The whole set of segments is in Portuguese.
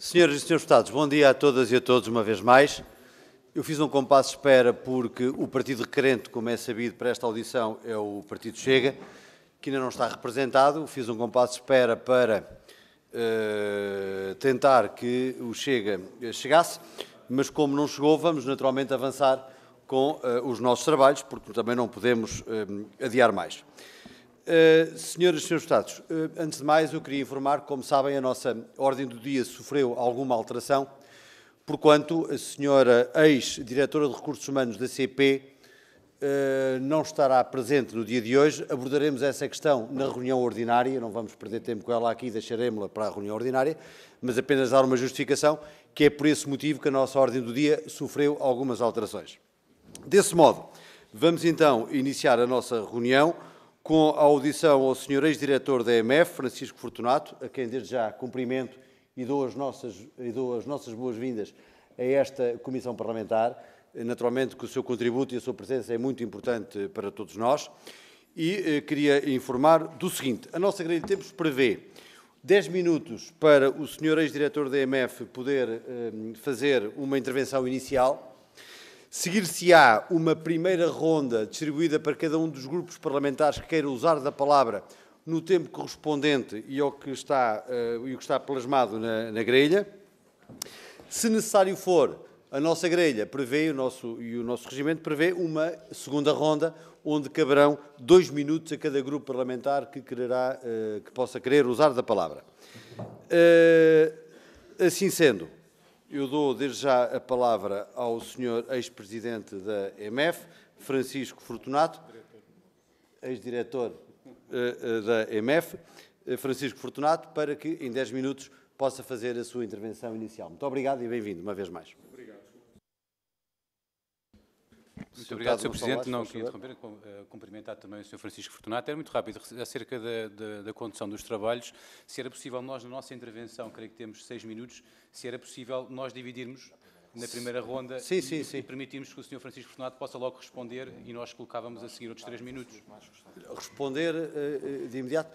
Senhoras e senhores deputados, bom dia a todas e a todos uma vez mais. Eu fiz um compasso de espera porque o partido requerente, como é sabido para esta audição, é o Partido Chega, que ainda não está representado. Fiz um compasso de espera para uh, tentar que o Chega eh, chegasse, mas como não chegou, vamos naturalmente avançar com uh, os nossos trabalhos, porque também não podemos uh, adiar mais. Eh, senhoras e senhores deputados, uh, antes de mais eu queria informar que, como sabem, a nossa ordem do dia sofreu alguma alteração, porquanto a senhora ex-diretora de Recursos Humanos da CP uh, eh, não estará presente no dia de hoje. Abordaremos essa questão na reunião ordinária, não vamos perder tempo com ela aqui, deixaremos-la para a reunião ordinária, mas apenas dar uma justificação, que é por esse motivo que a nossa ordem do dia sofreu algumas alterações. Desse modo, vamos então iniciar a nossa reunião com a audição ao Sr. Ex-Diretor da EMF, Francisco Fortunato, a quem desde já cumprimento e dou as nossas, e nossas boas-vindas a esta Comissão Parlamentar. Naturalmente que o seu contributo e a sua presença é muito importante para todos nós. E eh, queria informar do seguinte, a nossa grelha de tempos prevê 10 minutos para o Sr. Ex-Diretor da EMF poder eh, fazer uma intervenção inicial, Seguir-se-á uma primeira ronda distribuída para cada um dos grupos parlamentares que queira usar da palavra no tempo correspondente e ao que está, eh, o que está plasmado na, na grelha. Se necessário for, a nossa grelha prevê, o nosso, e o nosso regimento prevê, uma segunda ronda, onde caberão dois minutos a cada grupo parlamentar que, quererá, eh, que possa querer usar da palavra. Eh, assim sendo, eu dou desde já a palavra ao senhor ex-presidente da EMF, Francisco Fortunato, ex-diretor eh, eh, da EMF, eh, Francisco Fortunato, para que em 10 minutos possa fazer a sua intervenção inicial. Muito obrigado e bem-vindo uma vez mais. Muito obrigado, Sr. Presidente. Não queria interromper. Eh, cumprimentar também o Sr. Francisco Fortunato. Era é muito rápido. Acerca da, da, da, condução dos trabalhos, se era possível nós, na nossa intervenção, creio que temos seis minutos, se era possível nós dividirmos na primeira ronda sim, sim, sim. e permitirmos que o Sr. Francisco Fortunato possa logo responder e nós colocávamos a seguir outros três minutos. Responder eh, eh, de imediato.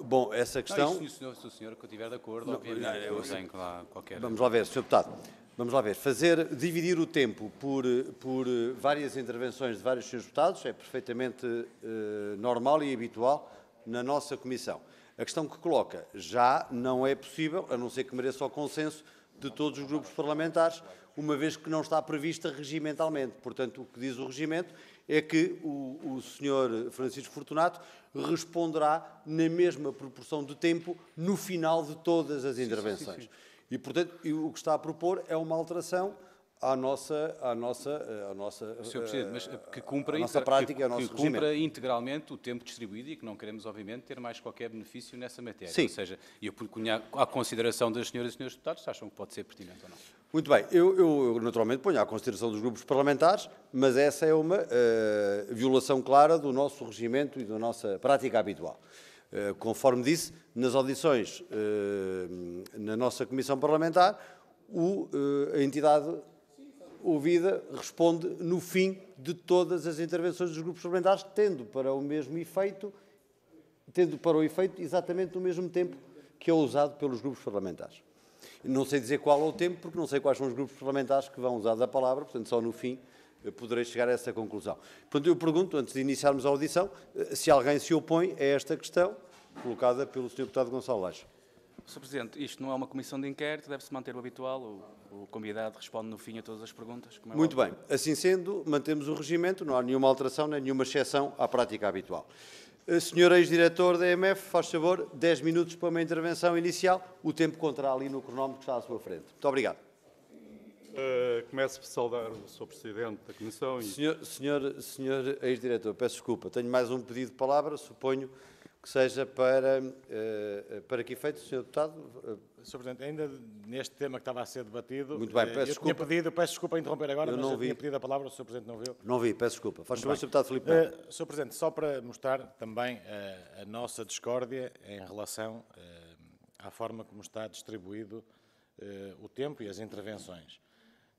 Bom, essa questão... Não, isso, se, o senhor, se o senhor tiver de acordo, obviamente, não, eu, eu, qualquer... Vamos lá ver, Sr. Deputado. Vamos lá ver. Fazer, dividir o tempo por, por eh, várias intervenções de vários senhores deputados é perfeitamente eh, normal e habitual na nossa Comissão. A questão que coloca já não é possível, a não ser que mereça o consenso de todos os grupos parlamentares, uma vez que não está prevista regimentalmente. Portanto, o que diz o regimento é que o, o senhor Francisco Fortunato responderá na mesma proporção de tempo no final de todas as intervenções. Sim, sim, sim. E, portanto, o que está a propor é uma alteração à nossa, à nossa, eh, à nossa, Sr. Eh, Presidente, mas eh, que cumpra, nossa prática, que, que cumpra integralmente o tempo distribuído e que não queremos, obviamente, ter mais qualquer benefício nessa matéria. Sim. Ou seja, eu ponho à consideração das senhoras e senhores deputados se acham que pode ser pertinente ou não. Muito bem, eu, eu naturalmente ponho à consideração dos grupos parlamentares, mas essa é uma uh, violação clara do nosso regimento e da nossa prática habitual. Eh, conforme disse, nas audições eh, na nossa Comissão Parlamentar, eh, a entidade ouvida responde no fim de todas as intervenções dos grupos parlamentares, tendo para o mesmo efeito, tendo para o efeito exatamente o mesmo tempo que é usado pelos grupos parlamentares. Não sei dizer qual é o tempo, porque não sei quais são os grupos parlamentares que vão usar da palavra, portanto, só no fim poderei chegar a essa conclusão. Portanto, eu pergunto, antes de iniciarmos a audição, se alguém se opõe a esta questão, colocada pelo Sr. Deputado Gonçalo Lacha. Sr. Presidente, isto não é uma comissão de inquérito, deve-se manter o habitual, o, o, convidado responde no fim a todas as perguntas. É Muito bem, assim sendo, mantemos o regimento, não há nenhuma alteração, nem nenhuma exceção à prática habitual. Eh, senhor Ex-Diretor da EMF, faz favor, 10 minutos para uma intervenção inicial, o tempo contará ali no cronómetro que está à sua frente. Muito obrigado. Uh, começo por saudar o Sr. Presidente da Comissão. E... Senhor, senhor, senhor Ex-Diretor, peço desculpa, tenho mais um pedido de palavra, suponho que seja para, eh, eh, para que efeito, Sr. Deputado? Eh, Sr. Presidente, ainda neste tema que estava a ser debatido, Muito bem, peço eu desculpa. tinha pedido, peço desculpa interromper agora, eu mas não eu vi. tinha pedido a palavra, o Sr. Presidente não viu. Não vi, peço desculpa. Faz favor, Sr. Deputado Filipe. Sr. Presidente, só para mostrar também a, a nossa discórdia em relação à forma como está distribuído o tempo e as intervenções.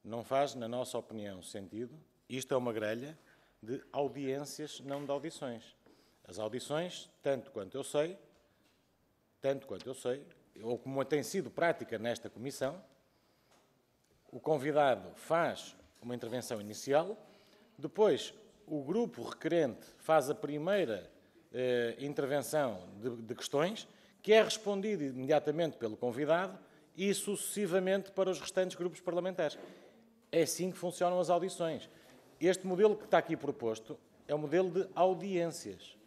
Não faz, na nossa opinião, sentido, isto é uma grelha de audiências, não de audições. As audições, tanto quanto eu sei, tanto quanto eu sei, ou como tem sido prática nesta comissão, o convidado faz uma intervenção inicial, depois o grupo requerente faz a primeira eh, intervenção de, de questões, que é respondida imediatamente pelo convidado e sucessivamente para os restantes grupos parlamentares. É assim que funcionam as audições. Este modelo que está aqui proposto é um modelo de audiências.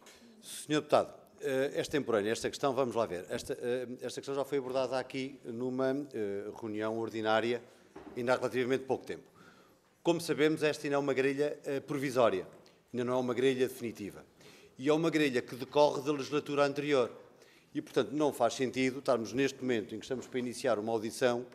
Senhor Deputado, eh, é extemporânea esta questão, vamos lá ver. Esta, eh, esta questão já foi abordada aqui numa eh, reunião ordinária, ainda há relativamente pouco tempo. Como sabemos, esta ainda é uma grelha provisória, ainda não é uma grelha definitiva. E é uma grelha que decorre da legislatura anterior. E, portanto, não faz sentido estarmos neste momento em que estamos para iniciar uma audição,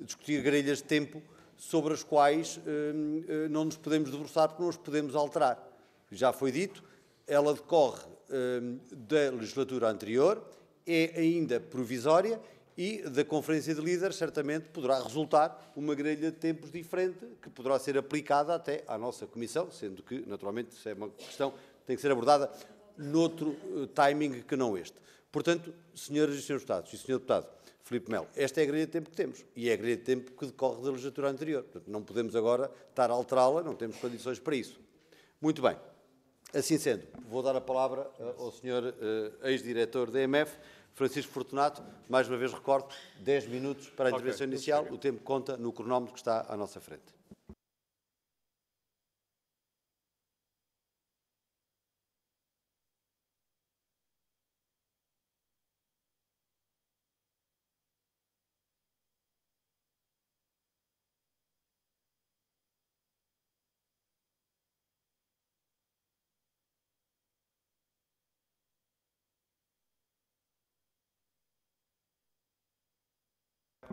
discutir grelhas de tempo sobre as quais eh, não nos podemos debruçar porque não as podemos alterar. Já foi dito, ela decorre Ehm, da legislatura anterior, é ainda provisória e da Conferência de Líderes certamente poderá resultar uma grelha de tempos diferente que poderá ser aplicada até à nossa Comissão, sendo que, naturalmente, isso é uma questão que tem que ser abordada noutro eh, timing que não este. Portanto, senhoras e senhores deputados e senhor deputado Filipe Melo, esta é a grelha de tempo que temos e é a grelha de tempo que decorre da legislatura anterior. Portanto, não podemos agora estar a alterá-la, não temos condições para isso. Muito bem. Assim sendo, vou dar a palavra eh, ao senhor eh, ex-diretor da EMF, Francisco Fortunato. Mais uma vez recordo, 10 minutos para a intervenção okay. inicial. O tempo conta no cronómetro que está à nossa frente.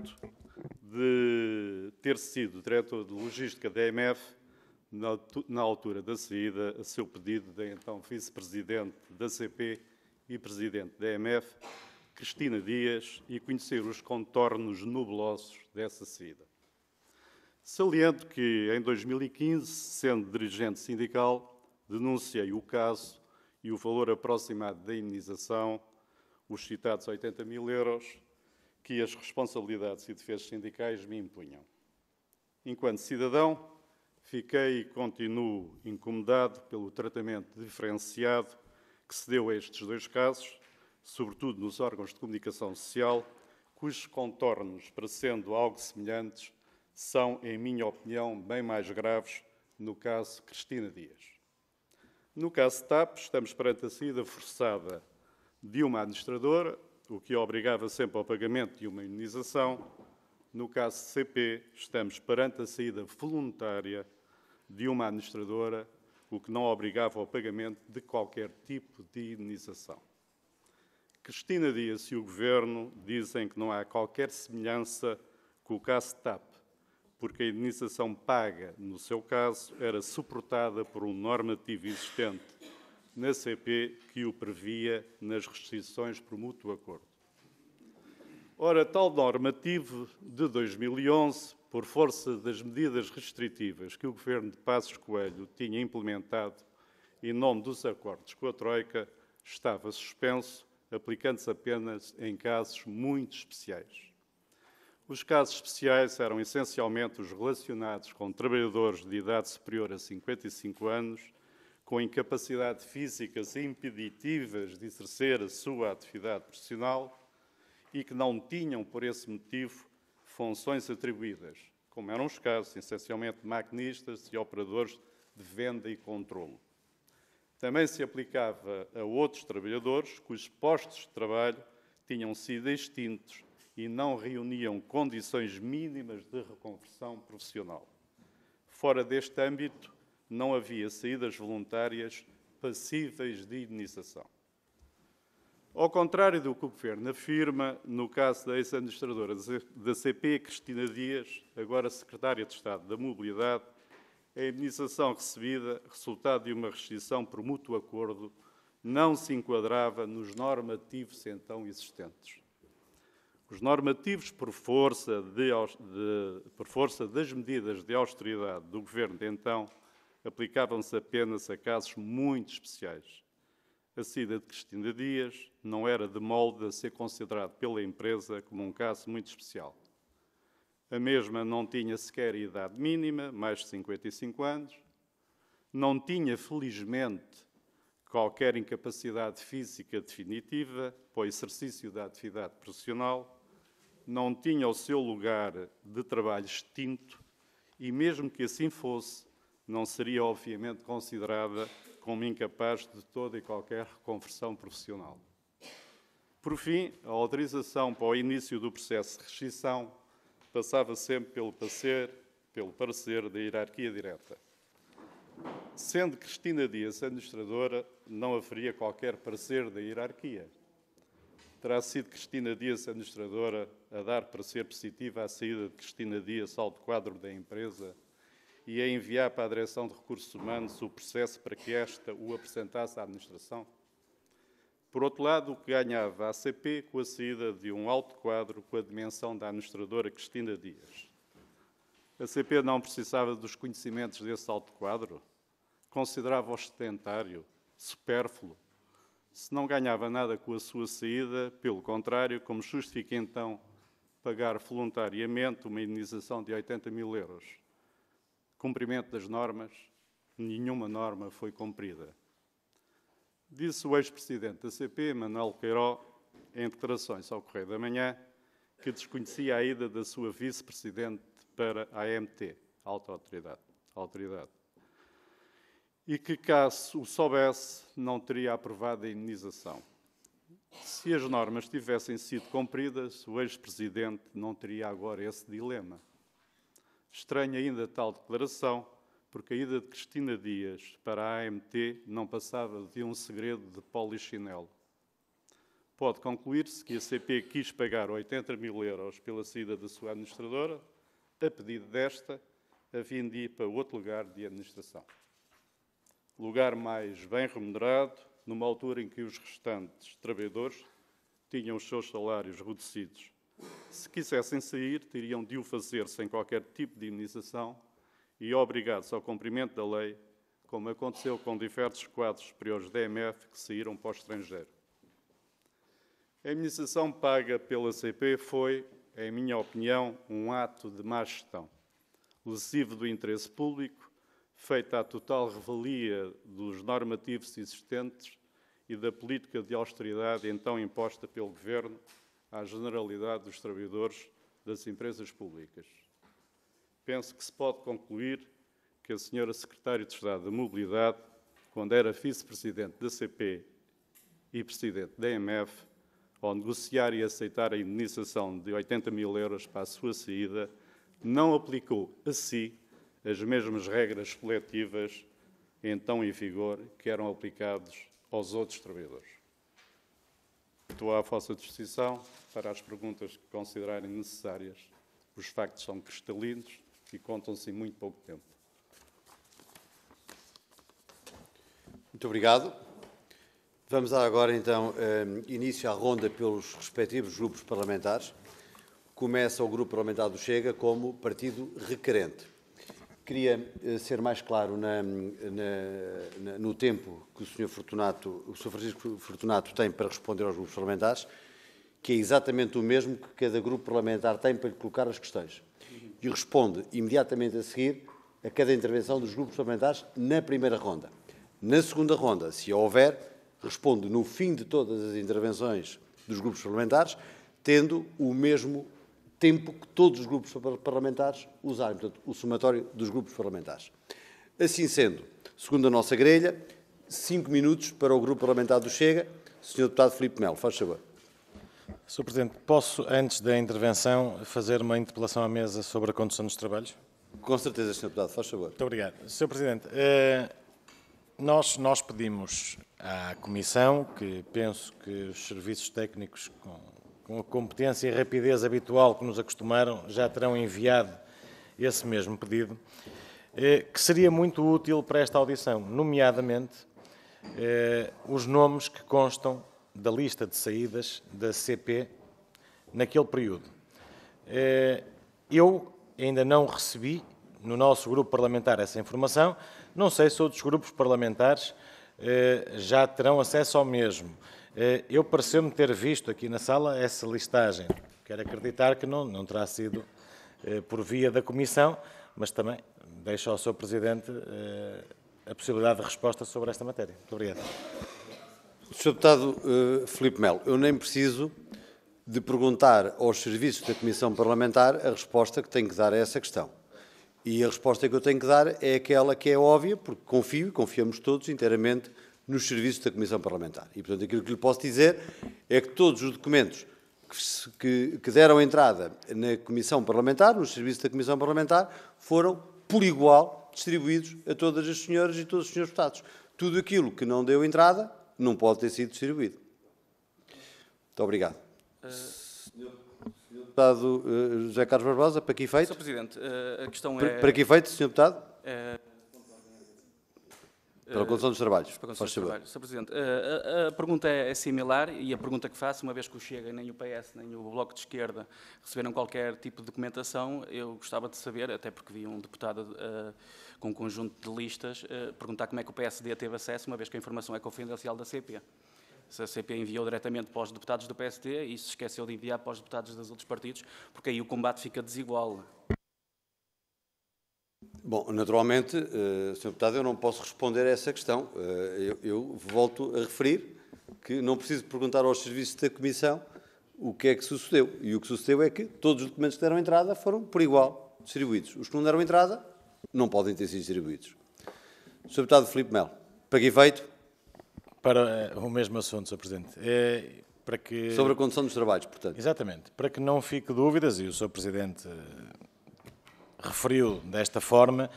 facto de ter sido diretor de logística da EMF na altura da saída, a seu pedido, da então vice-presidente da CP e presidente da EMF, Cristina Dias, e conhecer os contornos nubulosos dessa saída. Saliento que, em 2015, sendo dirigente sindical, denunciei o caso e o valor aproximado da indenização, os citados 80 mil euros, que as responsabilidades e defesas sindicais me impunham. Enquanto cidadão, fiquei e continuo incomodado pelo tratamento diferenciado que se deu a estes dois casos, sobretudo nos órgãos de comunicação social, cujos contornos, parecendo algo semelhantes, são, em minha opinião, bem mais graves no caso Cristina Dias. No caso TAP, estamos perante a saída forçada de uma administradora o que obrigava sempre ao pagamento de uma indenização, no caso CP, estamos perante a saída voluntária de uma administradora, o que não obrigava ao pagamento de qualquer tipo de indenização. Cristina Dias e o Governo dizem que não há qualquer semelhança com o caso TAP, porque a indenização paga, no seu caso, era suportada por um normativo existente na CP que o previa nas restrições por mútuo acordo. Ora, tal normativo de 2011, por força das medidas restritivas que o governo de Passos Coelho tinha implementado em nome dos acordos com a Troika, estava suspenso, aplicando-se apenas em casos muito especiais. Os casos especiais eram essencialmente os relacionados com trabalhadores de idade superior a 55 anos com incapacidade físicas impeditivas de exercer a sua atividade profissional e que não tinham, por esse motivo, funções atribuídas, como eram os casos, essencialmente, maquinistas e operadores de venda e controle. Também se aplicava a outros trabalhadores cujos postos de trabalho tinham sido extintos e não reuniam condições mínimas de reconversão profissional. Fora deste âmbito, não havia saídas voluntárias passíveis de indenização. Ao contrário do que o Governo afirma, no caso da ex-administradora da CP, Cristina Dias, agora Secretária de Estado da Mobilidade, a indenização recebida, resultado de uma restrição por mútuo acordo, não se enquadrava nos normativos então existentes. Os normativos, por força, de, de, por força das medidas de austeridade do Governo de então, aplicavam-se apenas a casos muito especiais. A saída de Cristina Dias não era de molde a ser considerado pela empresa como um caso muito especial. A mesma não tinha sequer idade mínima, mais de 55 anos, não tinha, felizmente, qualquer incapacidade física definitiva para o exercício da atividade profissional, não tinha o seu lugar de trabalho extinto e, mesmo que assim fosse, não seria, obviamente, considerada como incapaz de toda e qualquer reconversão profissional. Por fim, a autorização para o início do processo de rescisão passava sempre pelo parecer, pelo parecer da hierarquia direta. Sendo Cristina Dias administradora, não haveria qualquer parecer da hierarquia. Terá sido Cristina Dias administradora a dar parecer positivo à saída de Cristina Dias ao quadro da empresa e a enviar para a Direção de Recursos Humanos o processo para que esta o apresentasse à Administração? Por outro lado, o que ganhava a CP com a saída de um alto quadro com a dimensão da administradora Cristina Dias? A CP não precisava dos conhecimentos desse alto quadro? Considerava-o sedentário, supérfluo? Se não ganhava nada com a sua saída, pelo contrário, como justifica então pagar voluntariamente uma indenização de 80 mil euros cumprimento das normas, nenhuma norma foi cumprida. Disse o ex-presidente da CP, Manuel Queiró, em declarações ao Correio da Manhã, que desconhecia a ida da sua vice-presidente para a AMT, Alta Autoridade, Autoridade, e que, caso o soubesse, não teria aprovado a indenização. Se as normas tivessem sido cumpridas, o ex-presidente não teria agora esse dilema. Estranha ainda tal declaração, porque a ida de Cristina Dias para a AMT não passava de um segredo de polichinelo. Pode concluir-se que a CP quis pagar 80 mil euros pela saída da sua administradora, a pedido desta, a fim de ir para outro lugar de administração. Lugar mais bem remunerado, numa altura em que os restantes trabalhadores tinham os seus salários reduzidos se quisessem sair, teriam de o fazer sem qualquer tipo de imunização e obrigados ao cumprimento da lei, como aconteceu com diversos quadros superiores da EMF que saíram para o estrangeiro. A imunização paga pela CP foi, em minha opinião, um ato de má gestão, lesivo do interesse público, feito à total revelia dos normativos existentes e da política de austeridade então imposta pelo Governo à generalidade dos trabalhadores das empresas públicas. Penso que se pode concluir que a senhora Secretária de Estado da Mobilidade, quando era vice-presidente da CP e presidente da EMF, ao negociar e aceitar a indenização de 80 mil euros para a sua saída, não aplicou a si as mesmas regras coletivas então em vigor que eram aplicadas aos outros trabalhadores. Estou à vossa disposição para as perguntas que considerarem necessárias. Os factos são cristalinos e contam-se em muito pouco tempo. Muito obrigado. Vamos dar agora, então, eh, início à ronda pelos respectivos grupos parlamentares. Começa o Grupo Parlamentar do Chega como partido requerente. Queria eh, ser mais claro na, na, no tempo que o Sr. Fortunato, o Sr. Francisco Fortunato tem para responder aos grupos parlamentares, que é exatamente o mesmo que cada grupo parlamentar tem para lhe colocar as questões. E responde imediatamente a seguir a cada intervenção dos grupos parlamentares na primeira ronda. Na segunda ronda, se houver, responde no fim de todas as intervenções dos grupos parlamentares, tendo o mesmo tempo que todos os grupos parlamentares usarem, portanto, o somatório dos grupos parlamentares. Assim sendo, segundo a nossa grelha, cinco minutos para o grupo parlamentar do Chega. Senhor Deputado Filipe Melo, faz favor. Sr. Presidente, posso, antes da intervenção, fazer uma interpelação à mesa sobre a condução dos trabalhos? Com certeza, Sr. Deputado, faz favor. Muito obrigado. Sr. Presidente, eh, nós, nós pedimos à Comissão, que penso que os serviços técnicos, com com a competência e rapidez habitual que nos acostumaram, já terão enviado esse mesmo pedido, eh, que seria muito útil para esta audição, nomeadamente eh, os nomes que constam da lista de saídas da CP naquele período. Eh, eu ainda não recebi no nosso grupo parlamentar essa informação, não sei se outros grupos parlamentares já terão acesso ao mesmo. Eh, eu pareceu-me ter visto aqui na sala essa listagem. Quero acreditar que não, não terá sido eh, por via da Comissão, mas também deixo ao Sr. Presidente eh, a possibilidade de resposta sobre esta matéria. Muito obrigado. Sr. Deputado Felipe Filipe Melo, eu nem preciso de perguntar aos serviços da Comissão Parlamentar a resposta que tenho que dar a essa questão. E a resposta que eu tenho que dar é aquela que é óbvia, porque confio e confiamos todos inteiramente nos serviços da Comissão Parlamentar. E, portanto, aquilo que lhe posso dizer é que todos os documentos que, que deram entrada na Comissão Parlamentar, nos serviços da Comissão Parlamentar, foram, por igual, distribuídos a todas as senhoras e todos os senhores deputados. Tudo aquilo que não deu entrada não pode ter sido distribuído. Muito obrigado. Uh... Senhor deputado eh, José Carlos Barbosa, para que efeito? Sr. Presidente, eh, a questão é... Para que efeito, Sr. Deputado? É... Pela condição dos trabalhos. Pela condição dos trabalhos. Sr. Presidente, eh, eh, a, pergunta é, é, similar e a pergunta que faço, uma vez que o Chega, nem o PS, nem o Bloco de Esquerda receberam qualquer tipo de documentação, eu gostava de saber, até porque vi um deputado eh, com um conjunto de listas, perguntar como é que o PSD teve acesso, uma vez que a informação é confidencial da CP. Se a CP enviou diretamente para os deputados do PSD e se esqueceu de enviar para os deputados dos outros partidos, porque aí o combate fica desigual. Bom, naturalmente, uh, Sr. Deputado, eu não posso responder a essa questão. Uh, eu, eu, volto a referir que não preciso perguntar aos serviços da Comissão o que é que sucedeu. E o que sucedeu é que todos os documentos que deram entrada foram, por igual, distribuídos. Os que não deram entrada não podem ter sido distribuídos. Sr. Deputado Filipe Melo, para que efeito? Para uh, o mesmo assunto, Sr. Presidente. É, para que... Sobre a condição dos trabalhos, portanto. Exatamente. Para que não fique dúvidas, e o Sr. Presidente eh, referiu desta forma,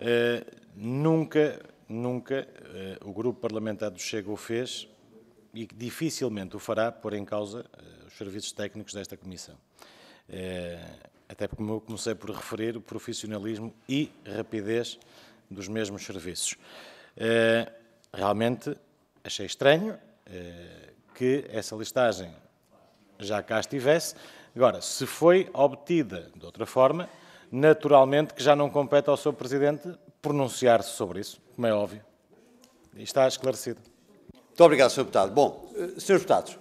eh, nunca, nunca eh, o grupo parlamentar do Chega o fez e dificilmente o fará por em causa eh, os serviços técnicos desta Comissão. Até porque, como eu comecei por referir, o profissionalismo e rapidez dos mesmos serviços. Realmente achei estranho que essa listagem já cá estivesse. Agora, se foi obtida de outra forma, Naturalmente que já não compete ao seu Presidente pronunciar-se sobre isso, como é óbvio. E está esclarecido. Muito obrigado, Sr. Deputado. Bom, eh, Srs. Deputados,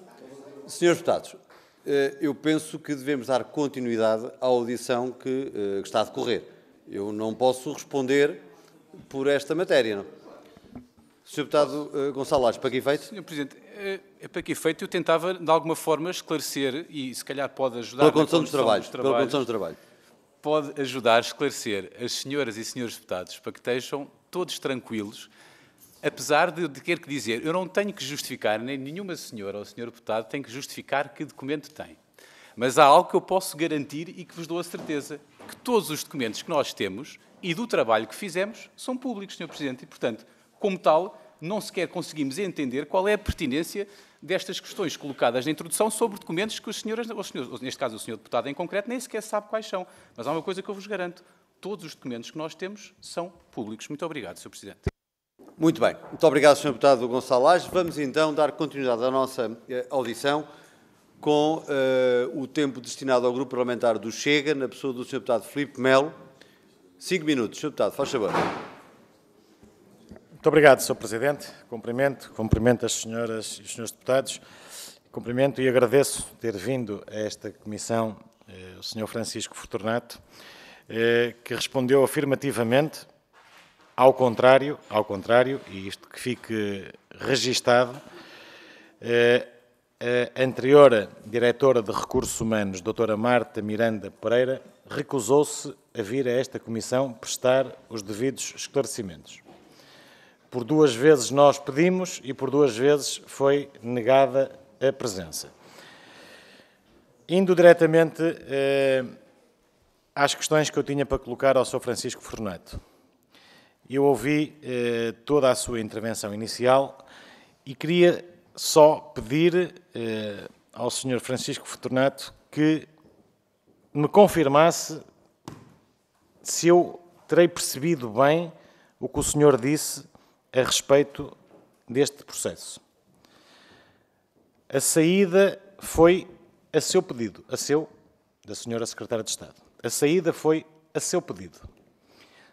Srs. Deputados, eh, eu penso que devemos dar continuidade à audição que, eh, que está a decorrer. Eu não posso responder por esta matéria, não? Sr. Deputado Gonçalo Lages, para que efeito? Sr. Presidente, é para que efeito eu tentava, de alguma forma, esclarecer e, se calhar, pode ajudar... Pela condição, condição dos trabalhos. Pela condição dos trabalhos pode ajudar a esclarecer as senhoras e senhores deputados para que estejam todos tranquilos, apesar de, de ter que dizer, eu não tenho que justificar, nem nenhuma senhora ou senhor deputado tem que justificar que documento tem. Mas há algo que eu posso garantir e que vos dou a certeza, que todos os documentos que nós temos e do trabalho que fizemos são públicos, Senhor Presidente, e, portanto, como tal, não sequer conseguimos entender qual é a pertinência destas questões colocadas na introdução sobre documentos que os senhores, os senhores, neste caso o senhor deputado em concreto, nem sequer sabe quais são. Mas há uma coisa que eu vos garanto: todos os documentos que nós temos são públicos. Muito obrigado, Sr. Presidente. Muito bem. Muito obrigado, Sr. Deputado Gonçalves Vamos então dar continuidade à nossa eh, audição com uh, o tempo destinado ao Grupo Parlamentar do Chega, na pessoa do Sr. Deputado Filipe Melo. Cinco minutos, Sr. Deputado, faz favor. Muito obrigado, Sr. Presidente. Cumprimento, cumprimento as senhoras e os senhores deputados. Cumprimento e agradeço ter vindo a esta comissão eh, o Sr. Francisco Fortunato, eh, que respondeu afirmativamente, ao contrário, ao contrário, e isto que fique registado, eh, a anterior diretora de Recursos Humanos, doutora Marta Miranda Pereira, recusou-se a vir a esta comissão prestar os devidos esclarecimentos. Por duas vezes nós pedimos e por duas vezes foi negada a presença. Indo diretamente eh, às questões que eu tinha para colocar ao Sr. Francisco Fornato. Eu ouvi eh, toda a sua intervenção inicial e queria só pedir eh, ao Sr. Francisco Fortunato que me confirmasse se eu terei percebido bem o que o senhor disse a respeito deste processo. A saída foi a seu pedido, a seu, da senhora secretária de Estado. A saída foi a seu pedido.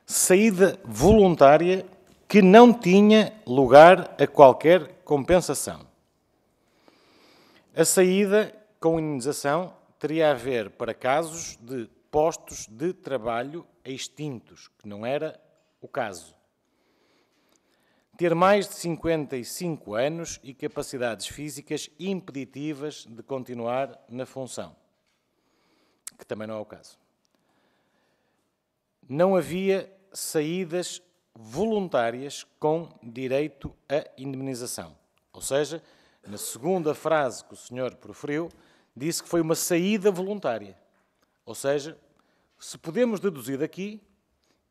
Saída voluntária que não tinha lugar a qualquer compensação. A saída com indenização teria a ver para casos de postos de trabalho extintos, que não era o caso ter mais de 55 anos e capacidades físicas impeditivas de continuar na função, que também não é o caso. Não havia saídas voluntárias com direito à indemnização. Ou seja, na segunda frase que o senhor proferiu, disse que foi uma saída voluntária. Ou seja, se podemos deduzir daqui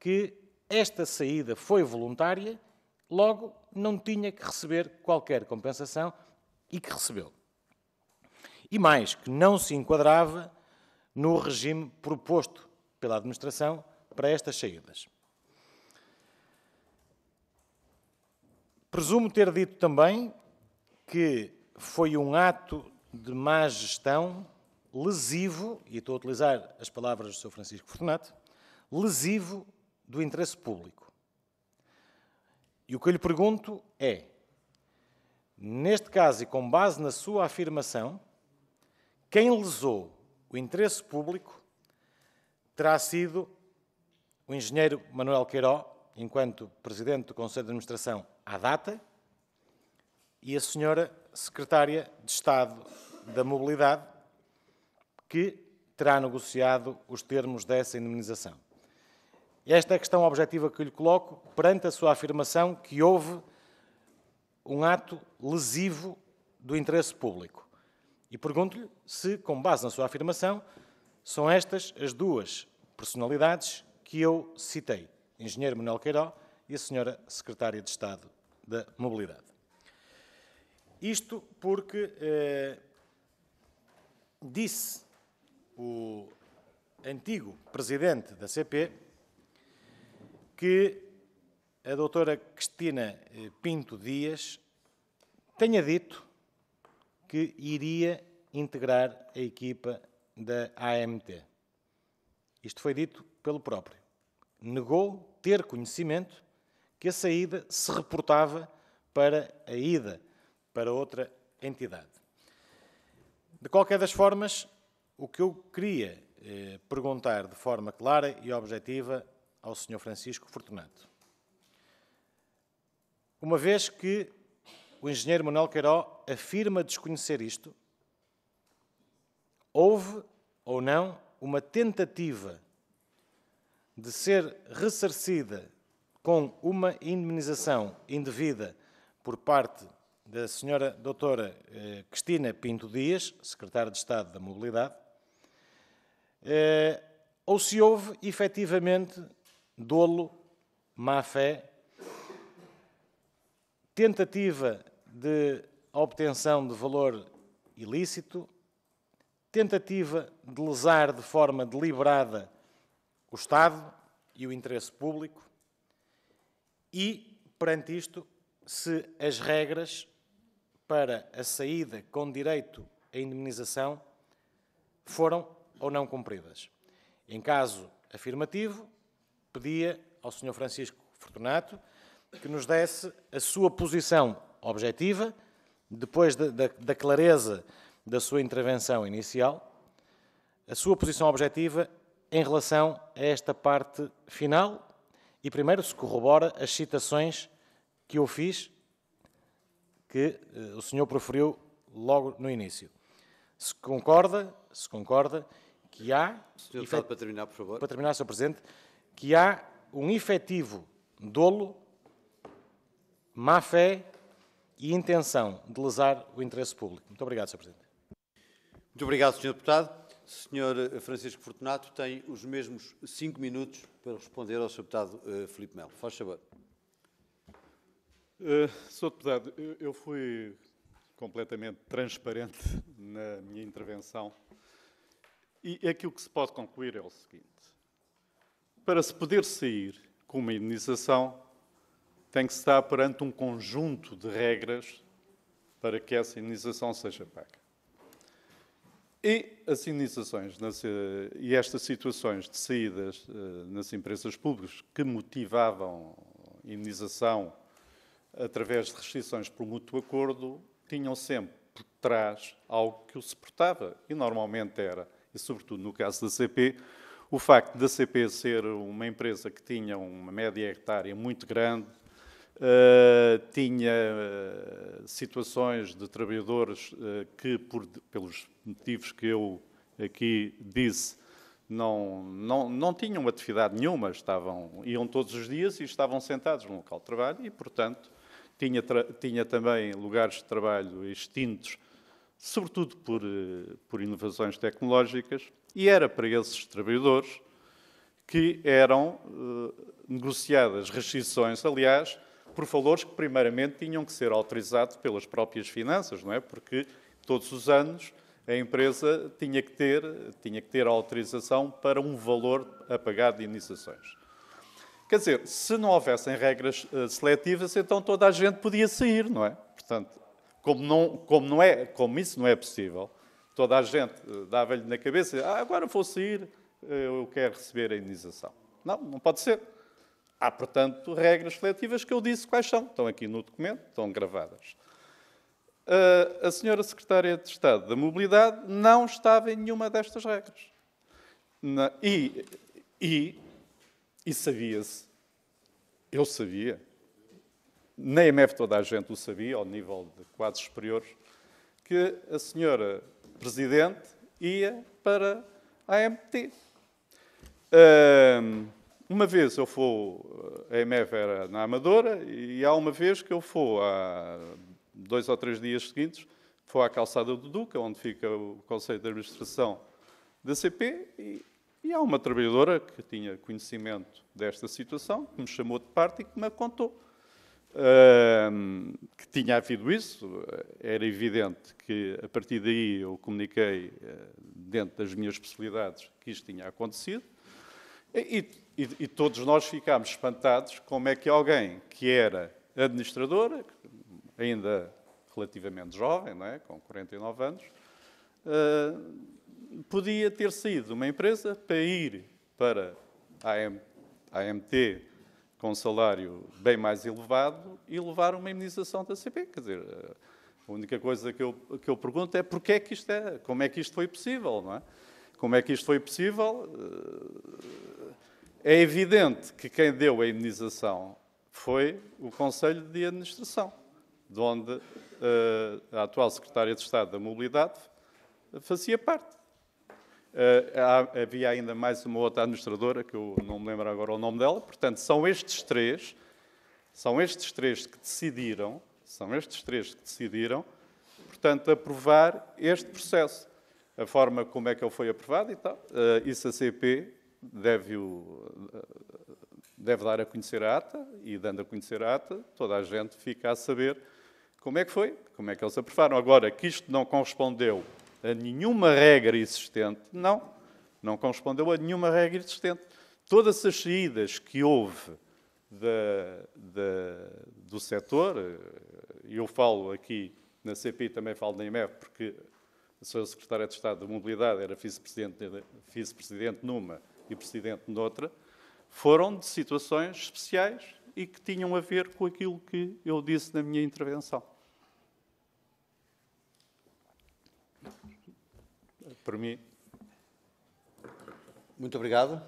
que esta saída foi voluntária Logo, não tinha que receber qualquer compensação e que recebeu. E mais, que não se enquadrava no regime proposto pela administração para estas saídas. Presumo ter dito também que foi um ato de má gestão lesivo, e estou a utilizar as palavras do Sr. Francisco Fortunato, lesivo do interesse público. E o que eu lhe pergunto é: neste caso e com base na sua afirmação, quem lesou o interesse público terá sido o engenheiro Manuel Queiró, enquanto presidente do Conselho de Administração à data, e a senhora secretária de Estado da Mobilidade, que terá negociado os termos dessa indemnização. E esta é a questão objetiva que lhe coloco perante a sua afirmação que houve um ato lesivo do interesse público. E pergunto-lhe se, com base na sua afirmação, são estas as duas personalidades que eu citei, engenheiro Manuel Queiró e a senhora secretária de Estado da Mobilidade. Isto porque eh, disse o antigo presidente da CP que a doutora Cristina eh, Pinto Dias tenha dito que iria integrar a equipa da AMT. Isto foi dito pelo próprio. Negou ter conhecimento que a saída se reportava para a ida para outra entidade. De qualquer das formas, o que eu queria eh, perguntar de forma clara e objetiva ao Sr. Francisco Fortunato. Uma vez que o engenheiro Manuel Queiró afirma desconhecer isto, houve ou não uma tentativa de ser ressarcida com uma indemnização indevida por parte da senhora doutora eh, Cristina Pinto Dias, secretária de Estado da Mobilidade, eh, ou se houve efetivamente dolo, má fé, tentativa de obtenção de valor ilícito, tentativa de lesar de forma deliberada o Estado e o interesse público, e, perante isto, se as regras para a saída com direito à indemnização foram ou não cumpridas. Em caso afirmativo, pedia ao Sr. Francisco Fortunato que nos desse a sua posição objetiva, depois da, da, da clareza da sua intervenção inicial, a sua posição objetiva em relação a esta parte final e primeiro se corrobora as citações que eu fiz, que eh, o senhor proferiu logo no início. Se concorda, se concorda que há... Senhor Deputado, para terminar, por favor. Para terminar, Sr. Presidente, que há um efetivo dolo, má fé e intenção de lesar o interesse público. Muito obrigado, Sr. Presidente. Muito obrigado, Sr. Deputado. Sr. Eh, Francisco Fortunato tem os mesmos cinco minutos para responder ao Sr. Deputado uh, Filipe Melo. Faz favor. Uh, Sr. Deputado, eu, eu fui completamente transparente na minha intervenção e aquilo que se pode concluir é o seguinte para se poder sair com uma indenização, tem que estar perante um conjunto de regras para que essa indenização seja paga. E as indenizações eh, e estas situações de saídas eh, nas empresas públicas que motivavam indenização através de restrições por mútuo acordo tinham sempre por trás algo que o suportava e normalmente era, e sobretudo no caso da CP, o facto da CP ser uma empresa que tinha uma média hectárea muito grande, uh, tinha uh, situações de trabalhadores uh, que, por, pelos motivos que eu aqui disse, não, não, não tinham atividade nenhuma, estavam, iam todos os dias e estavam sentados no local de trabalho e, portanto, tinha, tinha também lugares de trabalho extintos, sobretudo por, por inovações tecnológicas e era para esses trabalhadores que eram eh, negociadas restrições, aliás, por valores que primeiramente tinham que ser autorizados pelas próprias finanças, não é? Porque todos os anos a empresa tinha que ter, tinha que ter a autorização para um valor a pagar de iniciações. Quer dizer, se não houvessem regras uh, seletivas, então toda a gente podia sair, não é? Portanto, como, não, como, não é, como isso não é possível, toda a gente eh, dava-lhe na cabeça, ah, agora vou sair, eh, eu quero receber a indenização. Não, não pode ser. Há, portanto, regras seletivas que eu disse quais são. Estão aqui no documento, estão gravadas. Eh, a senhora Secretária de Estado da Mobilidade não estava em nenhuma destas regras. E, e, e sabia-se, eu sabia, na EMF toda a gente o sabia, ao nível de quadros superiores, que a senhora presidente, ia para a AMT. uma vez eu fui eh, a EMEV era na Amadora, e há uma vez que eu fui há dois ou três dias seguintes, fui à calçada do Duca, onde fica o Conselho de Administração da CP, e, e há uma trabalhadora que tinha conhecimento desta situação, que me chamou de parte e que me contou que tinha havido isso. Era evidente que, a partir daí, eu comuniquei, eh, dentro das minhas possibilidades, que isto tinha acontecido. E, e, e todos nós ficámos espantados como é que alguém que era administradora, ainda relativamente jovem, não é? com 49 anos, eh, podia ter saído de uma empresa para ir para a AMT com um salário bem mais elevado e levar uma imunização da CP. Quer dizer, a única coisa que eu, que eu pergunto é porquê é que isto é, como é que isto foi possível, não é? Como é que isto foi possível? Eh, é evidente que quem deu a imunização foi o Conselho de Administração, de onde eh, a atual Secretária de Estado da Mobilidade fazia parte. Uh, havia ainda mais uma outra administradora, que eu não me lembro agora o nome dela. Portanto, são estes três, são estes três que decidiram, são estes três que decidiram, portanto, aprovar este processo. A forma como é que ele foi aprovado e tal, uh, isso a CP deve, o, eh, deve dar a conhecer a ata, e dando a conhecer a ata, toda a gente fica a saber como é que foi, como é que eles aprovaram. Agora, que isto não correspondeu a nenhuma regra existente. Não, não correspondeu a nenhuma regra existente. Todas as saídas que houve da, da, do setor, eu falo aqui na CPI, também falo na IMEF, porque a sua secretária de Estado da Mobilidade era vice-presidente vice numa e presidente noutra, foram de situações especiais e que tinham a ver com aquilo que eu disse na minha intervenção. Para mim. Muito obrigado.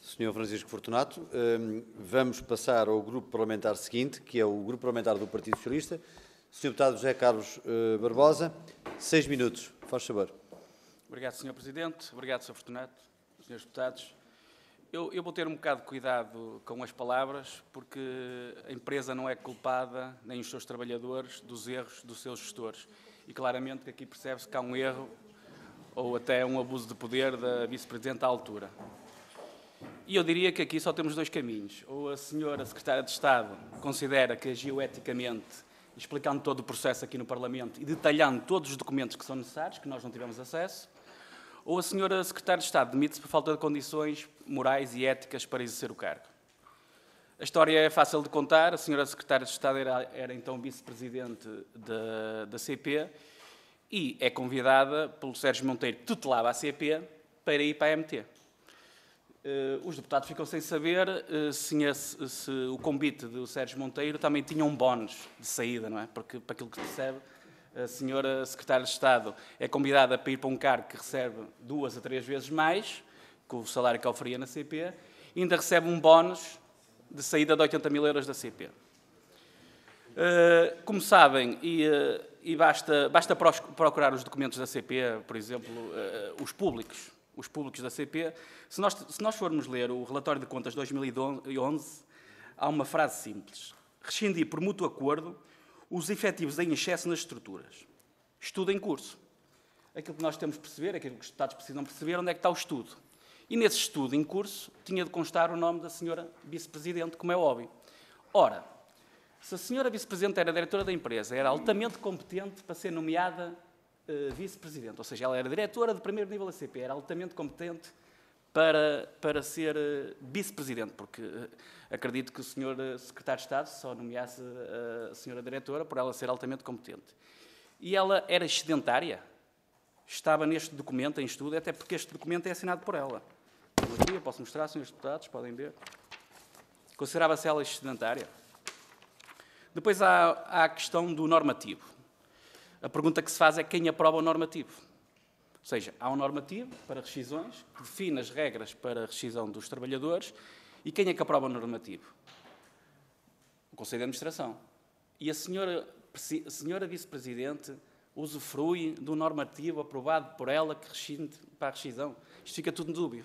Senhor Francisco Fortunato, hum, vamos passar ao grupo parlamentar seguinte, que é o grupo parlamentar do Partido Socialista. Senhor deputado José Carlos eh, Barbosa, seis minutos, faz favor. Obrigado, Senhor Presidente. Obrigado, Senhor Fortunato, Senhores Deputados. Eu, eu, vou ter um bocado de cuidado com as palavras, porque a empresa não é culpada, nem os seus trabalhadores, dos erros dos seus gestores. E claramente que aqui percebe-se que há um erro ou até um abuso de poder da vice-presidente à altura. E eu diria que aqui só temos dois caminhos. Ou a senhora secretária de Estado considera que agiu eticamente, explicando todo o processo aqui no Parlamento e detalhando todos os documentos que são necessários, que nós não tivemos acesso, ou a senhora secretária de Estado demite-se por falta de condições morais e éticas para exercer o cargo. A história é fácil de contar. A senhora secretária de Estado era, era então vice-presidente da, da CP e é convidada pelo Sérgio Monteiro, que tutelava a CP, para ir para a MT. Uh, eh, os deputados ficam sem saber uh, se, esse, se, o convite do Sérgio Monteiro também tinha um bónus de saída, não é? Porque, para aquilo que se recebe, a senhora secretária de Estado é convidada para ir para um cargo que recebe duas a três vezes mais que o salário que oferia na CP, e ainda recebe um bónus de saída de 80 mil euros da CP. Eh, como sabem, e, uh, e basta, basta, procurar os documentos da CP, por exemplo, uh, os públicos, os públicos da CP, se nós, se nós formos ler o relatório de contas de 2011, há uma frase simples. Rescindir por mútuo acordo os efetivos em excesso nas estruturas. Estudo em curso. Aquilo que nós temos de perceber, aquilo que os deputados precisam perceber, onde é que está o estudo. E nesse estudo em curso tinha de constar o nome da senhora vice-presidente, como é óbvio. Ora, se a senhora vice-presidente era diretora da empresa, era altamente competente para ser nomeada uh, vice-presidente, ou seja, ela era diretora de primeiro nível da CP, era altamente competente para, para ser uh, vice-presidente, porque uh, acredito que o senhor secretário de Estado só nomeasse a senhora diretora por ela ser altamente competente. E ela era excedentária, estava neste documento em estudo, até porque este documento é assinado por ela. Aqui, eu posso mostrar, senhores deputados, podem ver. Considerava-se ela excedentária. Depois há, há a questão do normativo. A pergunta que se faz é quem aprova o normativo. Ou seja, há um normativo para rescisões que define as regras para a rescisão dos trabalhadores e quem é que aprova o normativo? O Conselho de Administração. E a senhora, senhora Vice-Presidente usufrui do normativo aprovado por ela que rescinde para a rescisão. Isto fica tudo dúbio.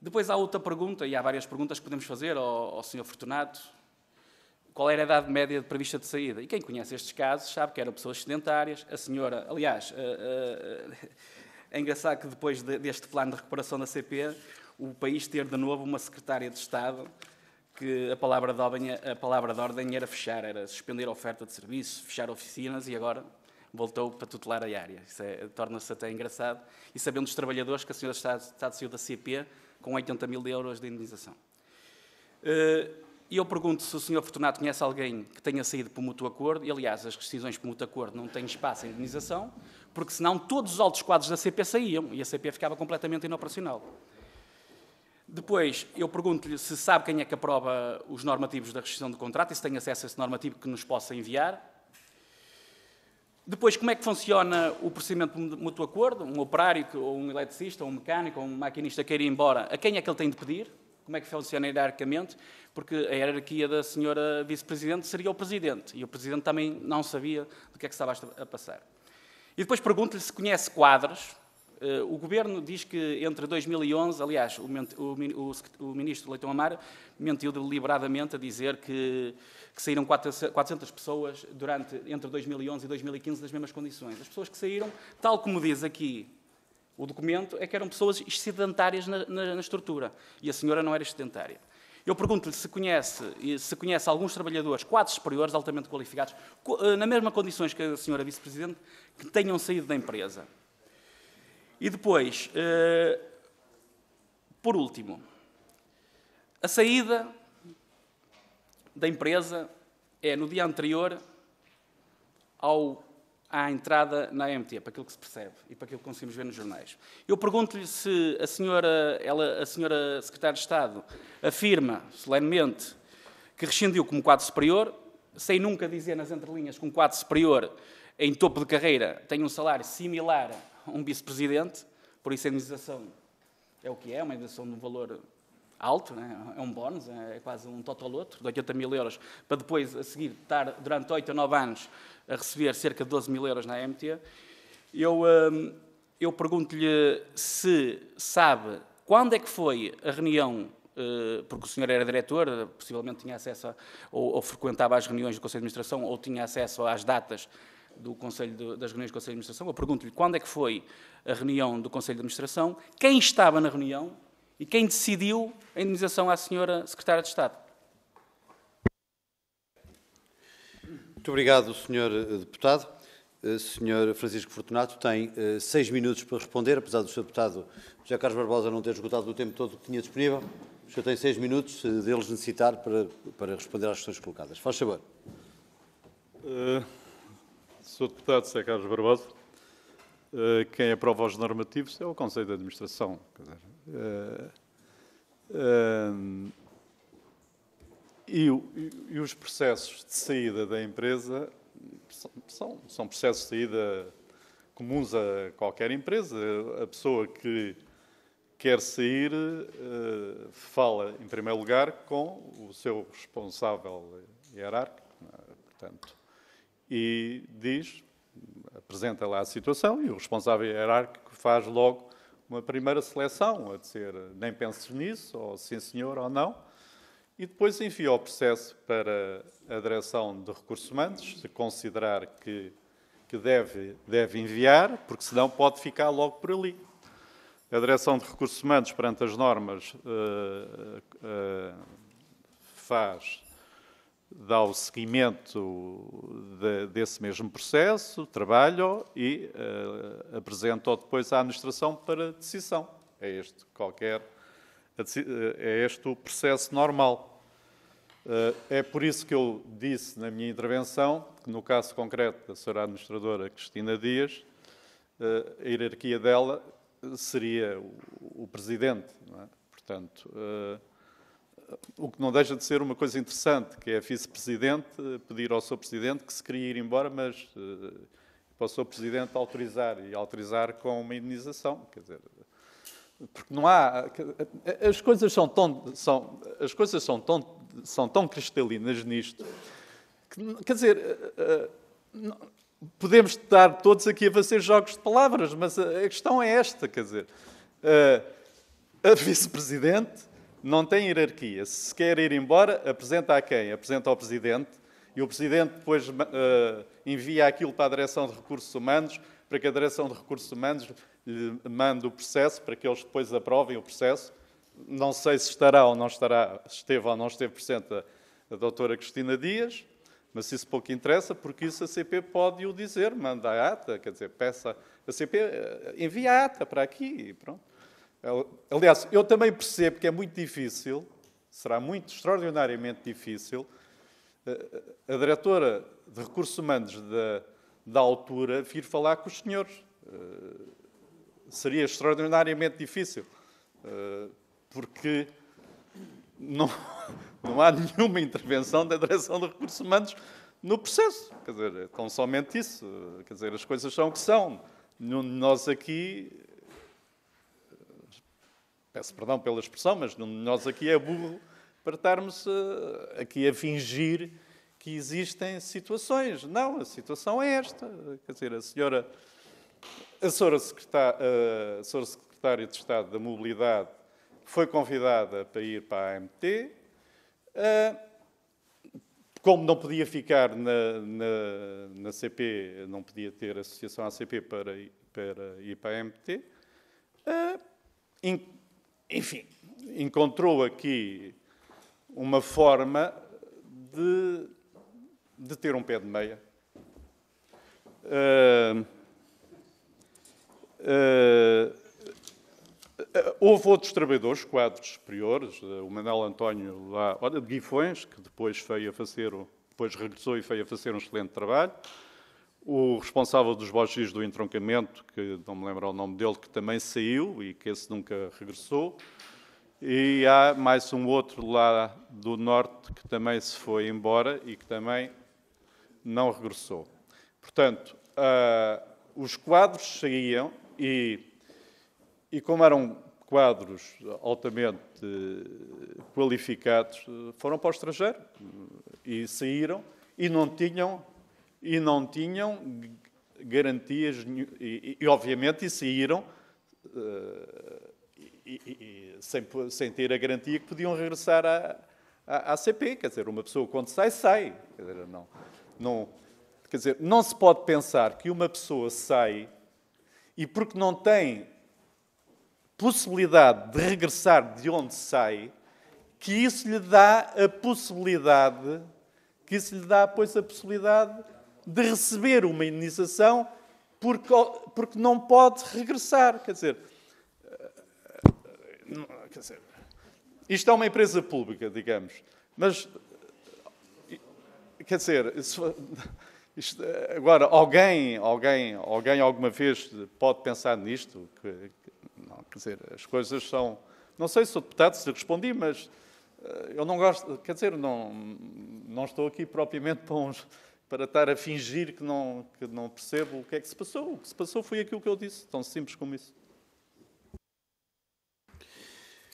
Depois há outra pergunta, e há várias perguntas que podemos fazer ao, ao Fortunato, qual era a idade média prevista de saída. E quem conhece estes casos sabe que eram pessoas sedentárias. A senhora, aliás, eh, eh, é engraçado que depois deste plano de recuperação da CP, o país ter de novo uma secretária de Estado que a palavra de ordem, a palavra de ordem era fechar, era suspender a oferta de serviços, fechar oficinas e agora voltou para tutelar a área. Isso é, torna-se até engraçado. E sabendo dos trabalhadores que a senhora está Estado saiu da CP com 80 mil euros de indenização. Uh, e eu pergunto se o Sr. Fortunato conhece alguém que tenha saído por mútuo acordo, e aliás, as decisões por mútuo acordo não têm espaço em indenização, porque senão todos os altos quadros da CP saíam e a CP ficava completamente inoperacional. Depois, eu pergunto-lhe se sabe quem é que aprova os normativos da rescisão do contrato e se tem acesso a esse normativo que nos possa enviar. Depois, como é que funciona o procedimento de mútuo acordo? Um operário, ou um eletricista, ou um mecânico, ou um maquinista queira ir embora, a quem é que ele tem de pedir? Como é que funciona hierarquicamente? Porque a hierarquia da senhora vice-presidente seria o presidente, e o presidente também não sabia do que é que estava a passar. E depois pergunto-lhe se conhece quadros. Eh, o governo diz que entre 2011, aliás, o, o, o, o ministro Leitão Amaro mentiu deliberadamente a dizer que, que saíram 400 pessoas durante, entre 2011 e 2015 nas mesmas condições. As pessoas que saíram, tal como diz aqui o documento é que eram pessoas excedentárias na, na, na estrutura. E a senhora não era excedentária. Eu pergunto-lhe se conhece, se conhece alguns trabalhadores, quatro superiores, altamente qualificados, eh, na mesma condições que a senhora vice-presidente, que tenham saído da empresa. E depois, eh, por último, a saída da empresa é no dia anterior ao à entrada na AMT, é para aquilo que se percebe e para aquilo que conseguimos ver nos jornais. Eu pergunto-lhe se a senhora, ela, a senhora Secretária de Estado afirma solenemente que rescindiu como quadro superior, sem nunca dizer nas entrelinhas que um quadro superior em topo de carreira tem um salário similar a um vice-presidente, por isso a indenização é o que é, uma indenização de um valor alto, né? é um bónus, é quase um outro, de 80 mil euros, para depois, a seguir, estar durante 8 ou 9 anos a receber cerca de 12 mil euros na MT, eu, hum, eu pergunto-lhe se sabe quando é que foi a reunião eh, porque o senhor era diretor, possivelmente tinha acesso a, ou, ou, frequentava as reuniões do Conselho de Administração ou tinha acesso às datas do Conselho de, das reuniões do Conselho de Administração. Eu pergunto-lhe quando é que foi a reunião do Conselho de Administração, quem estava na reunião e quem decidiu a indenização à senhora Secretária de Estado. Muito obrigado, Sr. Eh, deputado. Eh, Sr. Francisco Fortunato tem eh, seis minutos para responder, apesar do Sr. Deputado José Carlos Barbosa não ter esgotado o tempo todo que tinha disponível. O senhor tem seis minutos, se deles necessitar, para, para responder às questões colocadas. Faz favor. Uh, Sr. Deputado José Carlos Barbosa, uh, quem aprova os normativos é o Conselho de Administração. Dizer, uh, e, e, os processos de saída da empresa são, são processos de saída comuns a qualquer empresa. A pessoa que quer sair eh, fala, em primeiro lugar, com o seu responsável hierárquico, é? portanto, e diz, apresenta lá a situação e o responsável hierárquico faz logo uma primeira seleção, a dizer, nem penses nisso, ou sim senhor, ou não, e depois envia o processo para a Direção de Recursos Humanos, se considerar que, que deve, deve enviar, porque senão pode ficar logo por ali. A Direção de Recursos Humanos, perante as normas, uh, uh, faz, dá o seguimento de, desse mesmo processo, trabalho e uh, apresenta-o depois à administração para decisão. É este qualquer é, eh, é este o processo normal. Eh, é por isso que eu disse na minha intervenção que, no caso concreto da Sra. Administradora Cristina Dias, eh, a hierarquia dela seria o Presidente. É? Portanto, o que não deixa de ser uma coisa interessante, que é a vice-presidente pedir ao seu presidente que se queria ir embora, mas para o seu presidente autorizar, e autorizar com uma indenização. Quer dizer, porque não há. As coisas são tão, são, as coisas são tão, são tão cristalinas nisto. Que, quer dizer, eh, eh, podemos estar todos aqui a fazer jogos de palavras, mas a questão é esta: quer dizer, eh, a vice-presidente não tem hierarquia. Se quer ir embora, apresenta a quem? Apresenta ao presidente. E o presidente depois envia aquilo para a direção de recursos humanos, para que a direção de recursos humanos lhe mando o processo para que eles depois aprovem o processo. Não sei se estará ou não estará, esteve ou não esteve presente a, a doutora Cristina Dias, mas isso pouco interessa, porque isso a CP pode o dizer, manda a ata, quer dizer, peça. A CP eh, envia a ata para aqui e pronto. Aliás, eu também percebo que é muito difícil, será muito extraordinariamente difícil, eh, eh, a diretora de recursos humanos da, da altura vir falar com os senhores seria extraordinariamente difícil, eh, porque não, não há nenhuma intervenção da direção de recursos humanos no processo. Quer dizer, é tão somente isso. Eh, quer dizer, as coisas são o que são. Nenhum de nós aqui. Eh, peço perdão pela expressão, mas nenhum de nós aqui é burro para estarmos aqui a fingir que existem situações. Não, a situação é esta. Quer dizer, a senhora a Sra. Secretária, Secretária, de Estado da Mobilidade foi convidada para ir para a AMT. Ah, como não podia ficar na, na, na CP, não podia ter associação à CP para, para ir para a AMT, ah, enfim, encontrou aqui uma forma de, de ter um pé de meia. Uh, eh, eh, houve outros trabalhadores, quadros superiores, eh, o Manuel António lá, de Guifões, que depois veio a fazer, depois regressou e foi a fazer um excelente trabalho. O responsável dos bogios do entroncamento, que não me lembro o nome dele, que também saiu e que esse nunca regressou. E há mais um outro lá do norte que também se foi embora e que também não regressou. Portanto, uh, os quadros saíam e, e como eram quadros altamente qualificados, foram para o estrangeiro e saíram e não tinham e não tinham garantias e, e obviamente e saíram eh, e, sem, sem ter a garantia que podiam regressar à, à, à CP, quer dizer, uma pessoa quando sai, sai. Quer dizer, não, não, quer dizer, não se pode pensar que uma pessoa sai e porque não tem possibilidade de regressar de onde sai, que isso lhe dá a possibilidade, que isso lhe dá, pois, a possibilidade de receber uma indenização porque, porque não pode regressar. Quer dizer, eh, quer dizer, isto é uma empresa pública, digamos, mas, quer dizer, isto, eh, agora, alguém, alguém, alguém alguma vez pode pensar nisto? Que, que, não, quer dizer, as coisas são. Não sei se o deputado se respondi, mas uh, eu não gosto. Quer dizer, não, não estou aqui propriamente para, uns, para estar a fingir que não, que não percebo o que é que se passou. O que se passou foi aquilo que eu disse, tão simples como isso.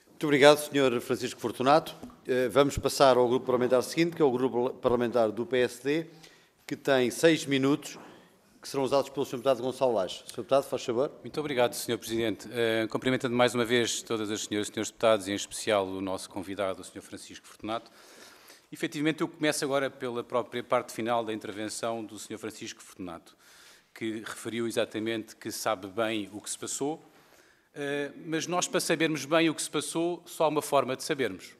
Muito obrigado, Sr. Francisco Fortunato. Eh, vamos passar ao grupo parlamentar seguinte, que é o grupo parlamentar do PSD que tem seis minutos, que serão usados pelo Sr. Deputado Gonçalo Lage. Sr. Deputado, faz favor. Muito obrigado, Sr. Presidente. Uh, cumprimentando mais uma vez todas as senhoras e senhores deputados, em especial o nosso convidado, o Sr. Francisco Fortunato. Efetivamente, eu começo agora pela própria parte final da intervenção do Sr. Francisco Fortunato, que referiu exatamente que sabe bem o que se passou, eh, mas nós, para sabermos bem o que se passou, só há uma forma de sabermos.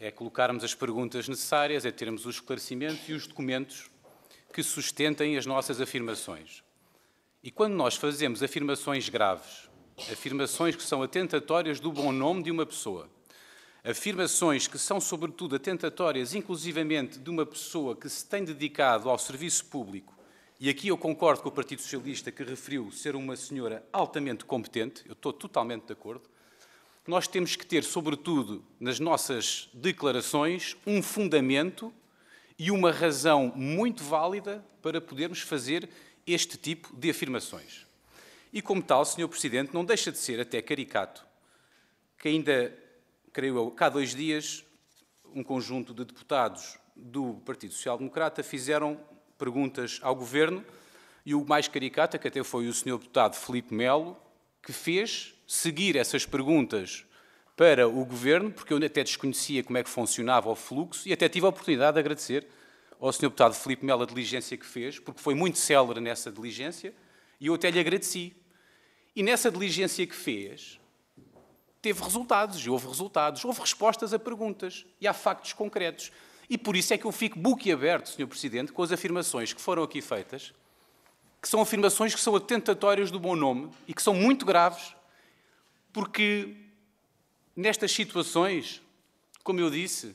É colocarmos as perguntas necessárias, é termos os esclarecimentos e os documentos que sustentem as nossas afirmações. E quando nós fazemos afirmações graves, afirmações que são atentatórias do bom nome de uma pessoa, afirmações que são, sobretudo, atentatórias, inclusivamente, de uma pessoa que se tem dedicado ao serviço público, e aqui eu concordo com o Partido Socialista, que referiu ser uma senhora altamente competente, eu estou totalmente de acordo, nós temos que ter, sobretudo, nas nossas declarações, um fundamento e uma razão muito válida para podermos fazer este tipo de afirmações. E, como tal, Sr. Presidente, não deixa de ser até caricato que ainda, creio eu, cá dois dias, um conjunto de deputados do Partido Social Democrata fizeram perguntas ao Governo e o mais caricato, é que até foi o Sr. Deputado Felipe Melo, que fez seguir essas perguntas para o governo, porque eu até desconhecia como é que funcionava o fluxo e até tive a oportunidade de agradecer ao Sr. Deputado Filipe Melo a diligência que fez, porque foi muito célere nessa diligência e eu até lhe agradeci. E nessa diligência que fez, teve resultados, e houve resultados, houve respostas a perguntas e há factos concretos. E por isso é que eu fico boquiaberto, Sr. Presidente, com as afirmações que foram aqui feitas, que são afirmações que são atentatórias do bom nome e que são muito graves, porque Nestas situações, como eu disse,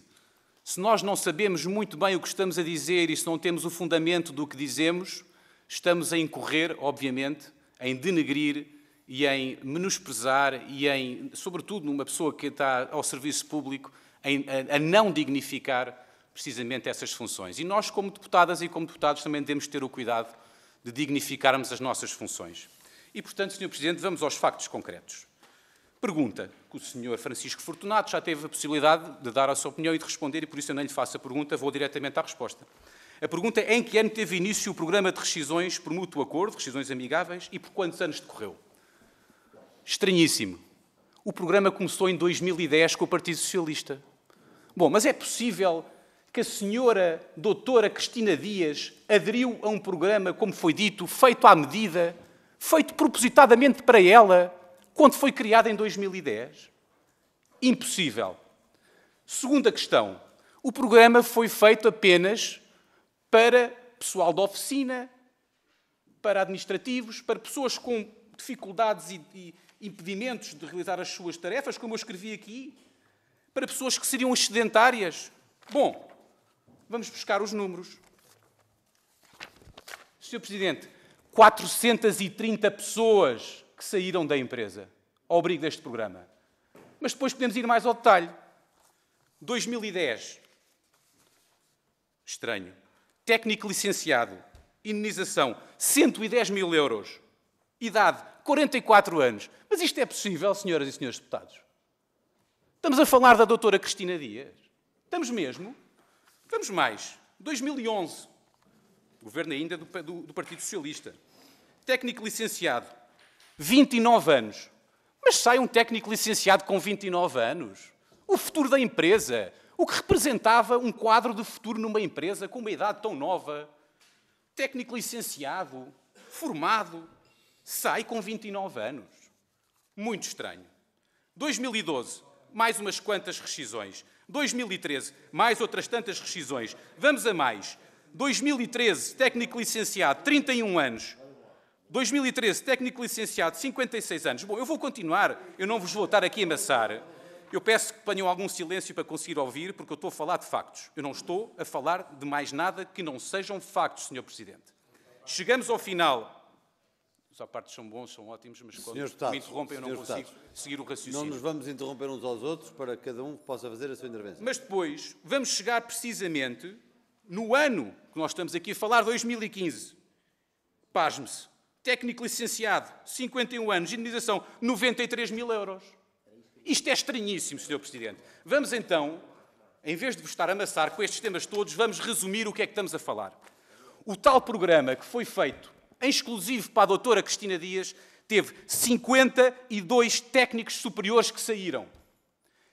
se nós não sabemos muito bem o que estamos a dizer e se não temos o fundamento do que dizemos, estamos a incorrer, obviamente, em denegrir e em menosprezar e em, sobretudo, numa pessoa que está ao serviço público, em, a, a não dignificar precisamente essas funções. E nós, como deputadas e como deputados, também devemos ter o cuidado de dignificarmos as nossas funções. E, portanto, Sr. Presidente, vamos aos factos concretos. Pergunta que o senhor Francisco Fortunato já teve a possibilidade de dar a sua opinião e de responder, e por isso eu não lhe faço a pergunta, vou diretamente à resposta. A pergunta é em que ano teve início o programa de rescisões por mútuo acordo, rescisões amigáveis, e por quantos anos decorreu? Estranhíssimo. O programa começou em 2010 com o Partido Socialista. Bom, mas é possível que a senhora doutora Cristina Dias aderiu a um programa, como foi dito, feito à medida, feito propositadamente para ela, quando foi criada em 2010? Impossível. Segunda questão. O programa foi feito apenas para pessoal da oficina, para administrativos, para pessoas com dificuldades e, e impedimentos de realizar as suas tarefas, como eu escrevi aqui, para pessoas que seriam excedentárias. Bom, vamos buscar os números. Sr. Presidente, 430 pessoas que saíram da empresa ao abrigo deste programa. Mas depois podemos ir mais ao detalhe. 2010. Estranho. Técnico licenciado. Indenização: 110 mil euros. Idade: 44 anos. Mas isto é possível, senhoras e senhores deputados? Estamos a falar da doutora Cristina Dias. Estamos mesmo? Vamos mais. 2011. Governo ainda do, do, do Partido Socialista. Técnico licenciado 29 anos. Mas sai um técnico licenciado com 29 anos. O futuro da empresa. O que representava um quadro de futuro numa empresa com uma idade tão nova. Técnico licenciado, formado, sai com 29 anos. Muito estranho. 2012, mais umas quantas rescisões. 2013, mais outras tantas rescisões. Vamos a mais. 2013, técnico licenciado, 31 anos. 2013, técnico licenciado, 56 anos. Bom, eu vou continuar, eu não vos vou estar aqui a amassar. Eu peço que ponham algum silêncio para conseguir ouvir, porque eu estou a falar de factos. Eu não estou a falar de mais nada que não sejam factos, Sr. Presidente. Chegamos ao final os apartes são bons, são ótimos, mas quando Deputado, me interrompem eu não consigo Deputado, seguir o raciocínio. Não nos vamos interromper uns aos outros para que cada um possa fazer a sua intervenção. Mas depois vamos chegar precisamente no ano que nós estamos aqui a falar, 2015. Pasme-se técnico licenciado, 51 anos, indenização 93 mil euros. Isto é estranhíssimo, Sr. Presidente. Vamos então, em vez de vos estar a amassar com estes temas todos, vamos resumir o que é que estamos a falar. O tal programa que foi feito em exclusivo para a doutora Cristina Dias teve 52 técnicos superiores que saíram.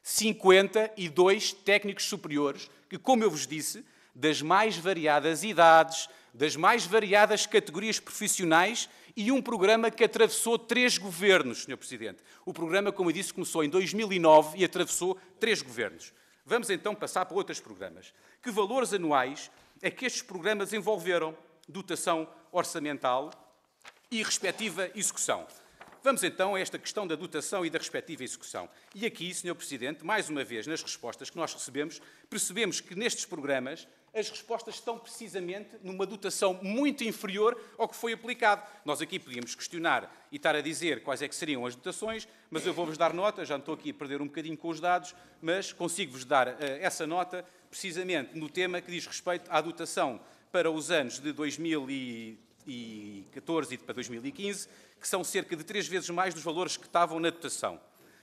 52 técnicos superiores que, como eu vos disse, das mais variadas idades, das mais variadas categorias profissionais e um programa que atravessou três governos, Sr. Presidente. O programa, como eu disse, começou em 2009 e atravessou três governos. Vamos então passar para outros programas. Que valores anuais é que estes programas envolveram dotação orçamental e respectiva execução? Vamos então a esta questão da dotação e da respectiva execução. E aqui, Sr. Presidente, mais uma vez, nas respostas que nós recebemos, percebemos que nestes programas as respostas estão precisamente numa dotação muito inferior ao que foi aplicado. Nós aqui podíamos questionar e estar a dizer quais é que seriam as dotações, mas eu vou-vos dar nota, já estou aqui a perder um bocadinho com os dados, mas consigo-vos dar uh, essa nota precisamente no tema que diz respeito à dotação para os anos de 2014 e para 2015, que são cerca de três vezes mais dos valores que estavam na dotação.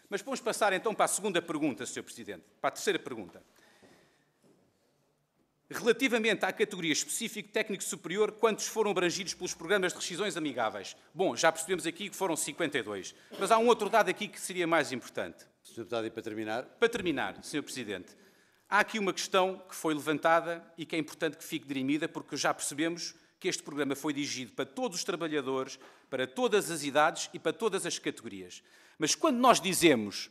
Mas vamos passar então para a segunda pergunta, Sr. Presidente, para a terceira pergunta. Relativamente à categoria específica técnico superior, quantos foram abrangidos pelos programas de rescisões amigáveis? Bom, já percebemos aqui que foram 52, mas há um outro dado aqui que seria mais importante. Sr. Deputado, e para terminar? Para terminar, Sr. Presidente, há aqui uma questão que foi levantada e que é importante que fique dirimida, porque já percebemos que este programa foi dirigido para todos os trabalhadores, para todas as idades e para todas as categorias. Mas quando nós dizemos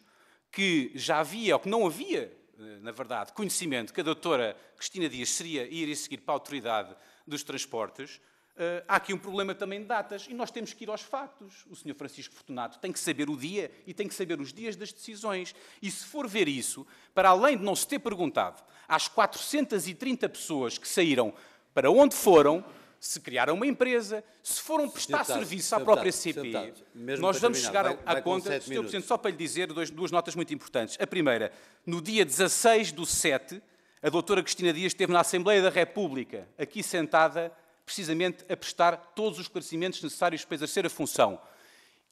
que já havia ou que não havia eh, na verdade, conhecimento que a doutora Cristina Dias seria ir e seguir para a autoridade dos transportes, eh, há aqui um problema também de datas e nós temos que ir aos factos. O senhor Francisco Fortunato tem que saber o dia e tem que saber os dias das decisões. E se for ver isso, para além de não se ter perguntado às 430 pessoas que saíram para onde foram, se criaram uma empresa, se foram prestar deputado, serviço à própria CP, nós vamos chegar vai, vai à conta, Sr. Presidente, só para lhe dizer dois, duas notas muito importantes. A primeira, no dia 16 do 7, a doutora Cristina Dias esteve na Assembleia da República, aqui sentada, precisamente a prestar todos os esclarecimentos necessários para exercer a função.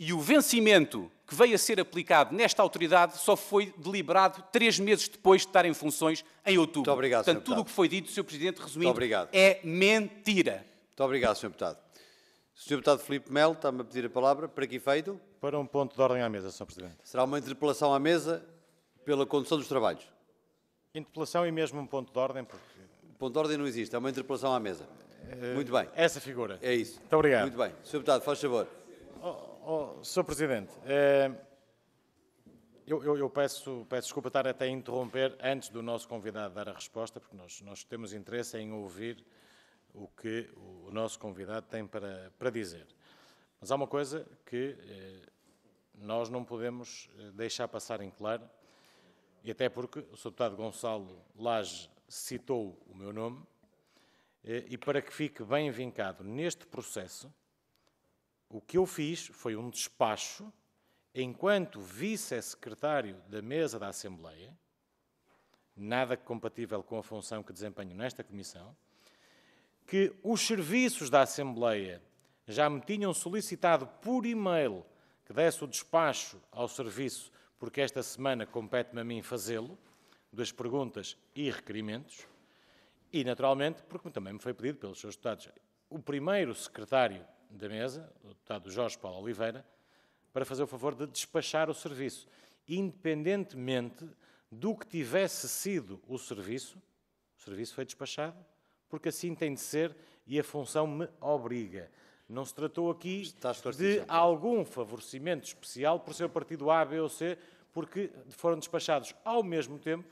E o vencimento que veio a ser aplicado nesta autoridade só foi deliberado três meses depois de estar em funções, em outubro. Muito obrigado, Portanto, tudo o que foi dito, Sr. Presidente, resumindo, é mentira. Muito obrigado, Sr. Deputado. Sr. Deputado Filipe Melo, está-me a pedir a palavra. Para que Feito? Para um ponto de ordem à mesa, Sr. Presidente. Será uma interpelação à mesa pela condução dos trabalhos? Interpelação e mesmo um ponto de ordem, porque... Ponto de ordem não existe, é uma interpelação à mesa. É... Muito bem. Essa figura. É isso. Muito obrigado. Muito bem. Sr. Deputado, faz favor. Oh, oh, Sr. Presidente, é... Eu, eu, eu peço, peço, desculpa estar até a interromper antes do nosso convidado dar a resposta, porque nós, nós temos interesse em ouvir o que o nosso convidado tem para, para dizer. Mas há uma coisa que eh, nós não podemos eh, deixar passar em claro, e até porque o Sr. Deputado Gonçalo Lage citou o meu nome, eh, e para que fique bem vincado neste processo, o que eu fiz foi um despacho enquanto vice-secretário da mesa da Assembleia, nada compatível com a função que desempenho nesta comissão, que os serviços da Assembleia já me tinham solicitado por e-mail que desse o despacho ao serviço, porque esta semana compete-me a mim fazê-lo, das perguntas e requerimentos, e naturalmente, porque também me foi pedido pelos seus deputados, o primeiro secretário da mesa, o deputado Jorge Paulo Oliveira, para fazer o favor de despachar o serviço, independentemente do que tivesse sido o serviço, o serviço foi despachado porque assim tem de ser e a função me obriga. Não se tratou aqui de algum favorecimento especial por ser partido A, B ou C, porque foram despachados ao mesmo tempo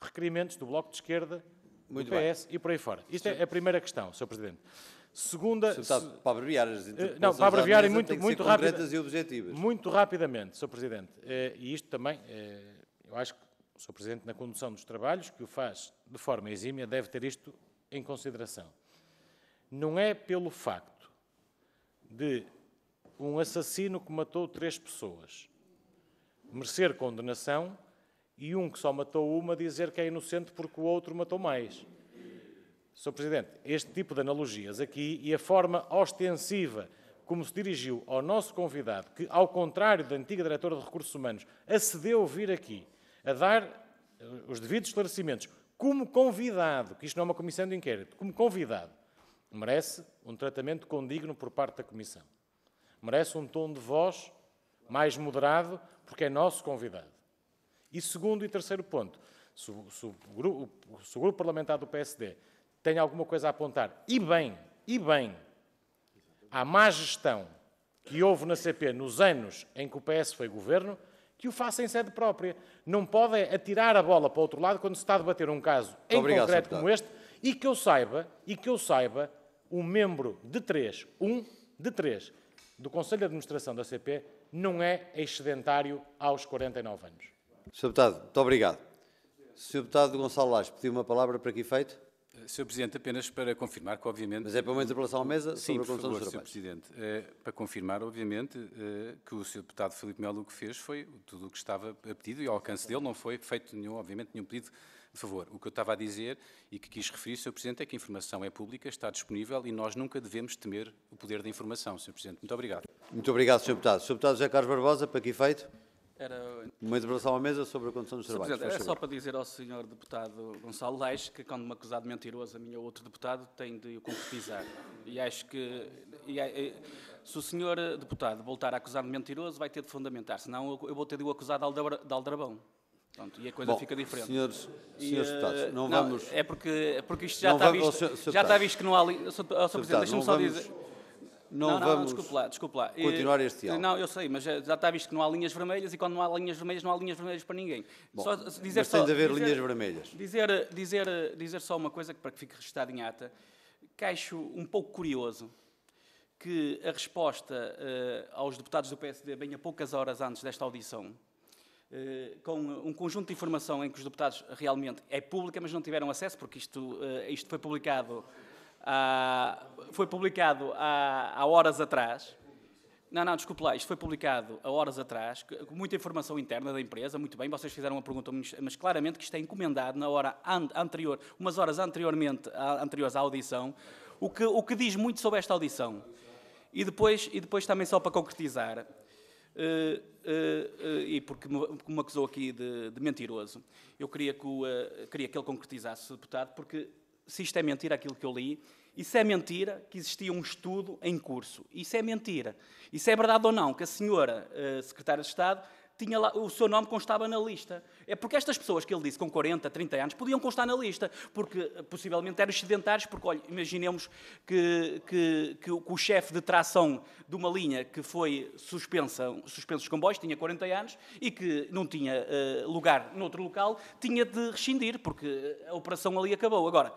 requerimentos do Bloco de Esquerda, Muito do PS bem. e por aí fora. Isto é a primeira questão, Sr. Presidente. Segunda. se... para abreviar as Não, para abreviar e muito, muito e objetivas. Muito rapidamente, Sr. Presidente. Eh, e isto também, eh, eu acho que o Sr. Presidente, na condução dos trabalhos, que o faz de forma exímia, deve ter isto em consideração. Não é pelo facto de um assassino que matou três pessoas merecer condenação e um que só matou uma dizer que é inocente porque o outro matou mais. Sr. Presidente, este tipo de analogias aqui e a forma ostensiva como se dirigiu ao nosso convidado, que, ao contrário da antiga diretora de Recursos Humanos, acedeu vir aqui a dar eh, os devidos esclarecimentos como convidado, que isto não é uma comissão de inquérito, como convidado, merece um tratamento condigno por parte da comissão. Merece um tom de voz mais moderado, porque é nosso convidado. E segundo e terceiro ponto, se o, se o, grupo, se o grupo parlamentar do PSD tem alguma coisa a apontar, e bem, e bem, à má gestão que houve na CP nos anos em que o PS foi governo, que o faça em sede própria. Não pode atirar a bola para o outro lado quando se está a debater um caso Muito em obrigado, concreto como este e que eu saiba, e que eu saiba, um membro de três, um de três, do Conselho de Administração da CP não é excedentário aos 49 anos. Sr. Deputado, muito obrigado. Sr. Deputado Gonçalo Lage, pediu uma palavra para que efeito? Eh, Sr. Presidente, apenas para confirmar que, obviamente... Mas é para uma interpelação à mesa Sim, sobre a Constituição Sim, Sr. Presidente. Eh, para confirmar, obviamente, eh, que o Sr. Deputado Filipe Melo o que fez foi tudo o que estava pedido e ao alcance dele não foi feito nenhum, obviamente, nenhum pedido de favor. O que eu estava a dizer e que quis referir, Sr. Presidente, é que a informação é pública, está disponível e nós nunca devemos temer o poder da informação, Sr. Presidente. Muito obrigado. Muito obrigado, Sr. Deputado. Sr. Deputado José Carlos Barbosa, para que feito. Era... Uma interpretação à mesa sobre a condição dos trabalhos. Presidente, era só para dizer ao Sr. Deputado Gonçalo Leix que, quando me acusar de mentiroso a mim ou outro deputado, tem de o concretizar. E acho que. E, é, e, se o Sr. Deputado voltar a acusar de mentiroso, vai ter de fundamentar, senão eu, eu vou ter de o acusar de, aldebra, de aldrabão. Pronto, e a coisa Bom, fica diferente. Senhores, senhores e, deputados, eh, não, não, vamos. É porque, é porque isto já está visto. senhor já está visto que não há. Li... Sr. Presidente, deixa-me só vamos... dizer não, não, vamos não, lá, lá. continuar este diálogo. Não, eu sei, mas já está visto que não há linhas vermelhas e quando não há linhas vermelhas, não há linhas vermelhas para ninguém. Bom, só dizer mas só, tem de haver dizer, linhas vermelhas. Dizer, dizer, dizer só uma coisa para que fique registado em ata, que acho um pouco curioso que a resposta uh, aos deputados do PSD, bem a poucas horas antes desta audição, Uh, com um conjunto de informação em que os deputados realmente é pública, mas não tiveram acesso, porque isto, uh, isto foi publicado ah, foi publicado há, há, horas atrás. Não, não, desculpe lá, isto foi publicado há horas atrás, com muita informação interna da empresa, muito bem, vocês fizeram uma pergunta, mas claramente que isto é encomendado na hora an anterior, umas horas anteriormente, anteriores à audição, o que, o que diz muito sobre esta audição. E depois, e depois também só para concretizar, Uh, uh, uh, e porque me, me acusou aqui de, de, mentiroso, eu queria que, o, queria que ele concretizasse, deputado, porque se isto é mentira, aquilo que eu li, isso é mentira que existia um estudo em curso. Isso é mentira. Isso é verdade ou não? Que a senhora uh, secretária de Estado tinha lá, o seu nome constava na lista. É porque estas pessoas que ele disse com 40, 30 anos podiam constar na lista, porque eh, possivelmente eram sedentários, porque olha, imaginemos que, que, que, o, que o chefe de tração de uma linha que foi suspensa, suspenso os comboios, tinha 40 anos e que não tinha uh, lugar noutro local, tinha de rescindir, porque eh, a operação ali acabou. Agora,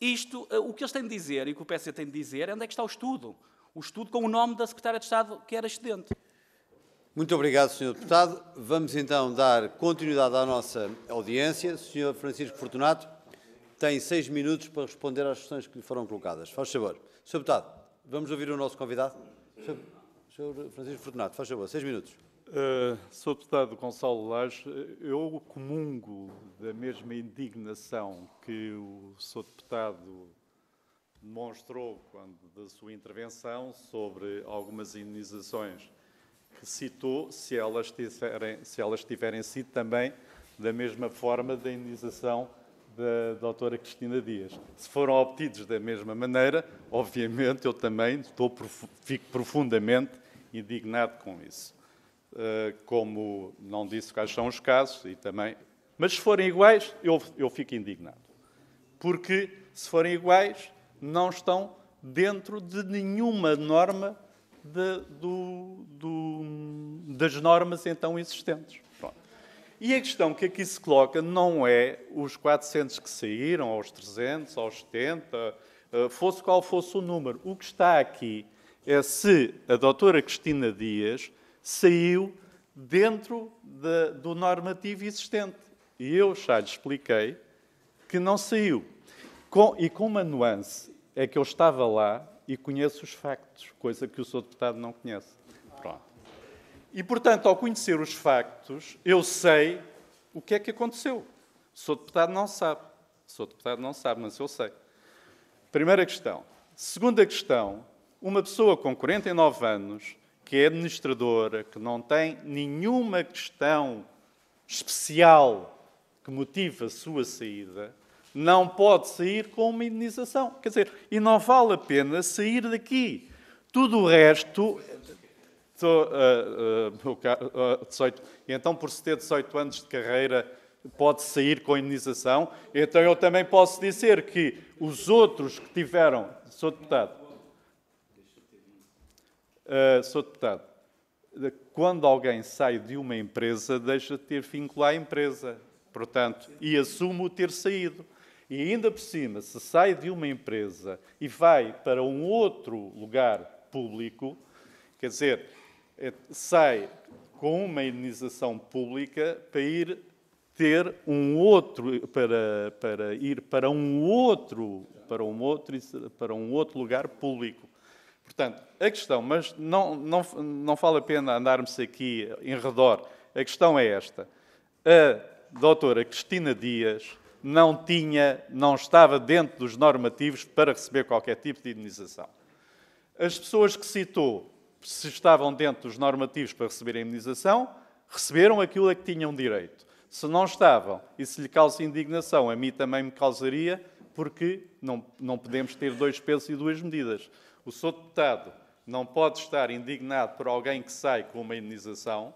isto, uh, o que eles têm de dizer e o que o PS tem de dizer é onde é que está o estudo. O estudo com o nome da secretária de Estado que era excedente. Muito obrigado, Sr. Deputado. Vamos então dar continuidade à nossa audiência. Sr. Francisco Fortunato tem seis minutos para responder às questões que lhe foram colocadas. Faz favor. Sr. Deputado, vamos ouvir o nosso convidado. Sr. Francisco Fortunato, faz favor, seis minutos. Uh, eh, Sr. Deputado Gonçalo Lage, eu comungo da mesma indignação que o Sr. Deputado demonstrou quando da sua intervenção sobre algumas indenizações que citou, se elas, tiverem, se elas tiverem sido também da mesma forma da indenização da doutora Cristina Dias. Se foram obtidos da mesma maneira, obviamente eu também estou, fico profundamente indignado com isso. Eh, como não disse quais são os casos, e também. Mas se forem iguais, eu, eu fico indignado. Porque se forem iguais, não estão dentro de nenhuma norma de, do, do, das normas então existentes. Pronto. E a questão que aqui se coloca não é os 400 que saíram, aos 300, aos 70, fosse qual fosse o número. O que está aqui é se a doutora Cristina Dias saiu dentro de, do normativo existente. E eu já lhe expliquei que não saiu. Com, e com uma nuance, é que eu estava lá e conheço os factos, coisa que o Sr. Deputado não conhece. Pronto. E, portanto, ao conhecer os factos, eu sei o que é que aconteceu. O Sr. Deputado não sabe. O Sr. Deputado não sabe, mas eu sei. Primeira questão. Segunda questão. Uma pessoa com 49 anos, que é administradora, que não tem nenhuma questão especial que motive a sua saída, não pode sair com uma indenização. Quer dizer, e não vale a pena sair daqui. Tudo o resto. Estou, uh, uh, 18, então, por se ter 18 anos de carreira, pode sair com indenização. Então, eu também posso dizer que os outros que tiveram. Sou deputado. Uh, sou deputado. Quando alguém sai de uma empresa, deixa de ter vínculo à empresa portanto, e assumo ter saído e ainda por cima, se sai de uma empresa e vai para um outro lugar público, quer dizer, é, sai com uma indenização pública para ir ter um outro para, para ir para um outro para um outro para um outro lugar público. Portanto, a questão, mas não não não vale a pena andarmos aqui em redor. A questão é esta. A doutora Cristina Dias não tinha, não estava dentro dos normativos para receber qualquer tipo de indenização. As pessoas que citou, se estavam dentro dos normativos para receber a indenização, receberam aquilo a que tinham direito. Se não estavam, e se lhe causa indignação, a mim também me causaria, porque não, não podemos ter dois pesos e duas medidas. O Sr. Deputado não pode estar indignado por alguém que sai com uma indenização,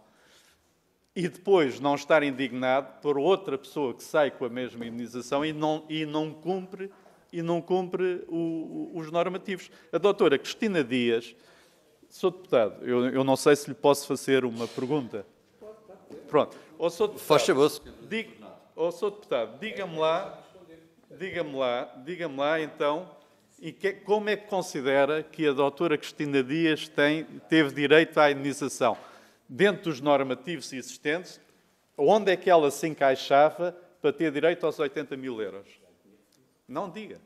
e depois não estar indignado por outra pessoa que sai com a mesma indenização e não, e não cumpre, e não cumpre o, os normativos. A doutora Cristina Dias, sou deputado, eu, eu não sei se lhe posso fazer uma pergunta. Pronto. Ou sou deputado, Faz favor. Diga, ou sou deputado, diga-me lá, diga-me lá, diga-me lá então, e que, como é que considera que a doutora Cristina Dias tem, teve direito à indenização? dentro dos normativos existentes, onde é que ela se encaixava para ter direito aos 80 mil euros? Não diga.